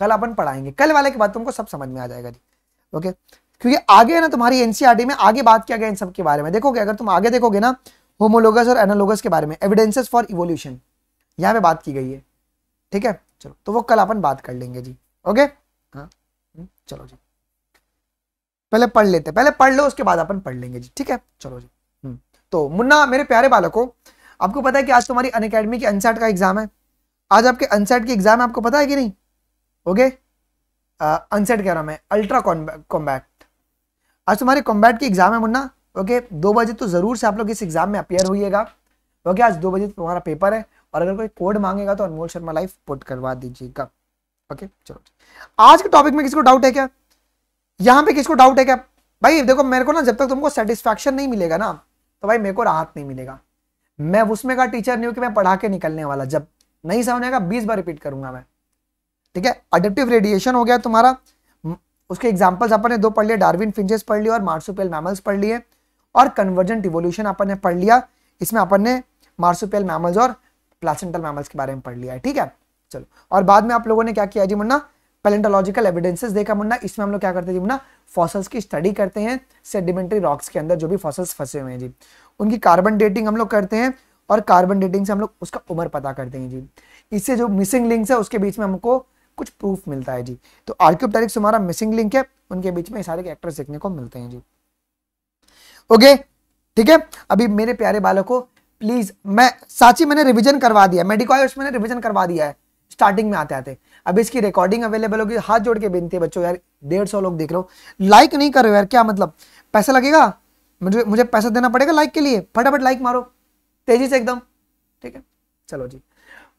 कल अपन पढ़ाएंगे कल वाले के बाद तुमको सब समझ में आ जाएगा जी ओके क्योंकि आगे है ना तुम्हारी एनसीआरटी e में आगे बात किया गया इन सब के बारे में देखोगे अगर तुम आगे देखोगे ना होमोलोगस और एनालोगस के बारे में एविडेंसेस फॉर इवोल्यूशन यहाँ पे बात की गई है ठीक है चलो तो वो कल अपन बात कर लेंगे जी ओके हाँ हम्म, चलो जी पहले पढ़ लेते पहले पढ़ लो उसके बाद अपन पढ़ लेंगे जी ठीक है चलो जी हम्म, तो मुन्ना मेरे प्यारे बालकों आपको पता है कि आज तुम्हारी अन की अनसेट का एग्जाम है आज आपके अनसेट की एग्जाम है आपको पता है कि नहीं ओके अनसेट uh, कह रहा मैं अल्ट्रा कॉम्बैट आज तुम्हारे कॉम्बैट की एग्जाम है मुन्ना ओके दो बजे तो जरूर से आप लोग इस एग्जाम में अपेयर होइएगा ओके आज दो बजे तो तुम्हारा पेपर है और अगर कोई कोड मांगेगा तो अनमोल शर्मा लाइफ पुट करवा दीजिएगा ओके चलो आज के टॉपिक में किसी डाउट है क्या यहाँ पे किसको डाउट है क्या भाई देखो मेरे को ना जब तक तुमको सेटिस्फैक्शन नहीं मिलेगा ना तो भाई मेरे को राहत नहीं मिलेगा मैं उसमें का टीचर नहीं हूँ कि मैं पढ़ा के निकलने वाला जब नहीं समझेगा बीस बार रिपीट करूंगा मैं ठीक है अडेप्टिव रेडिएशन हो गया तुम्हारा उसके एग्जाम्पल्स अपन ने दो पढ़ लिए डार्विन फिंजेस पढ़ लिया और मार्सुपियल मैमल्स पढ़ लिए और कन्वर्जेंट इवोल्यूशन अपन ने पढ़ लिया इसमें अपन ने मार्सुपियल मैमल्स और प्लासेंटल मैमल्स के बारे में पढ़ लिया है ठीक है चलो और बाद में आप लोगों ने क्या किया जी मुन्ना पेलेंटोलॉजिकल एविडेंसेस देखा मुन्ना इसमें हम लोग क्या करते हैं जी मुन्ना फॉसल्स की स्टडी करते हैं सेडिमेंट्री रॉक्स के अंदर जो भी फॉसल्स फंसे हुए हैं जी उनकी कार्बन डेटिंग हम लोग करते हैं और कार्बन डेटिंग से हम लोग उसका उम्र पता करते हैं जी इससे जो मिसिंग लिंक्स है उसके बीच में हमको कुछ प्रूफ मिलता है जी तो आर्क्यूब तारिक सुमारा मिसिंग लिंक है उनके बीच में सारे कैरेक्टर देखने को मिलते हैं जी ओके ठीक है अभी मेरे प्यारे बालकों प्लीज मैं साची मैंने रिविजन करवा दिया मेडिकॉयर्स मैंने रिविजन करवा दिया है स्टार्टिंग में आते आते अब इसकी रिकॉर्डिंग अवेलेबल होगी हाथ जोड़ के बेनती है बच्चों यार डेढ़ सौ लोग देख रहे हो लाइक नहीं कर रहे हो यार क्या मतलब पैसा लगेगा मुझे मुझे पैसा देना पड़ेगा लाइक के लिए फटाफट लाइक मारो तेजी से एकदम ठीक है चलो जी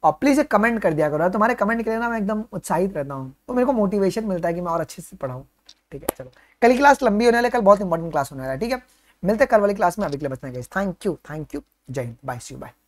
और प्लीज़ एक कमेंट कर दिया करो तुम्हारे कमेंट के लिए ना मैं एकदम उत्साहित रहता हूँ तो मेरे को मोटिवेशन मिलता है कि मैं और अच्छे से पढ़ाऊँ ठीक है चलो कल की क्लास लंबी होने वाली कल बहुत इंपॉर्टेंट क्लास होने वाला है ठीक है मिलते कल वाली क्लास में अभी के लिए बचना चाहिए थैंक यू थैंक यू जय हिंद बाय सी बाय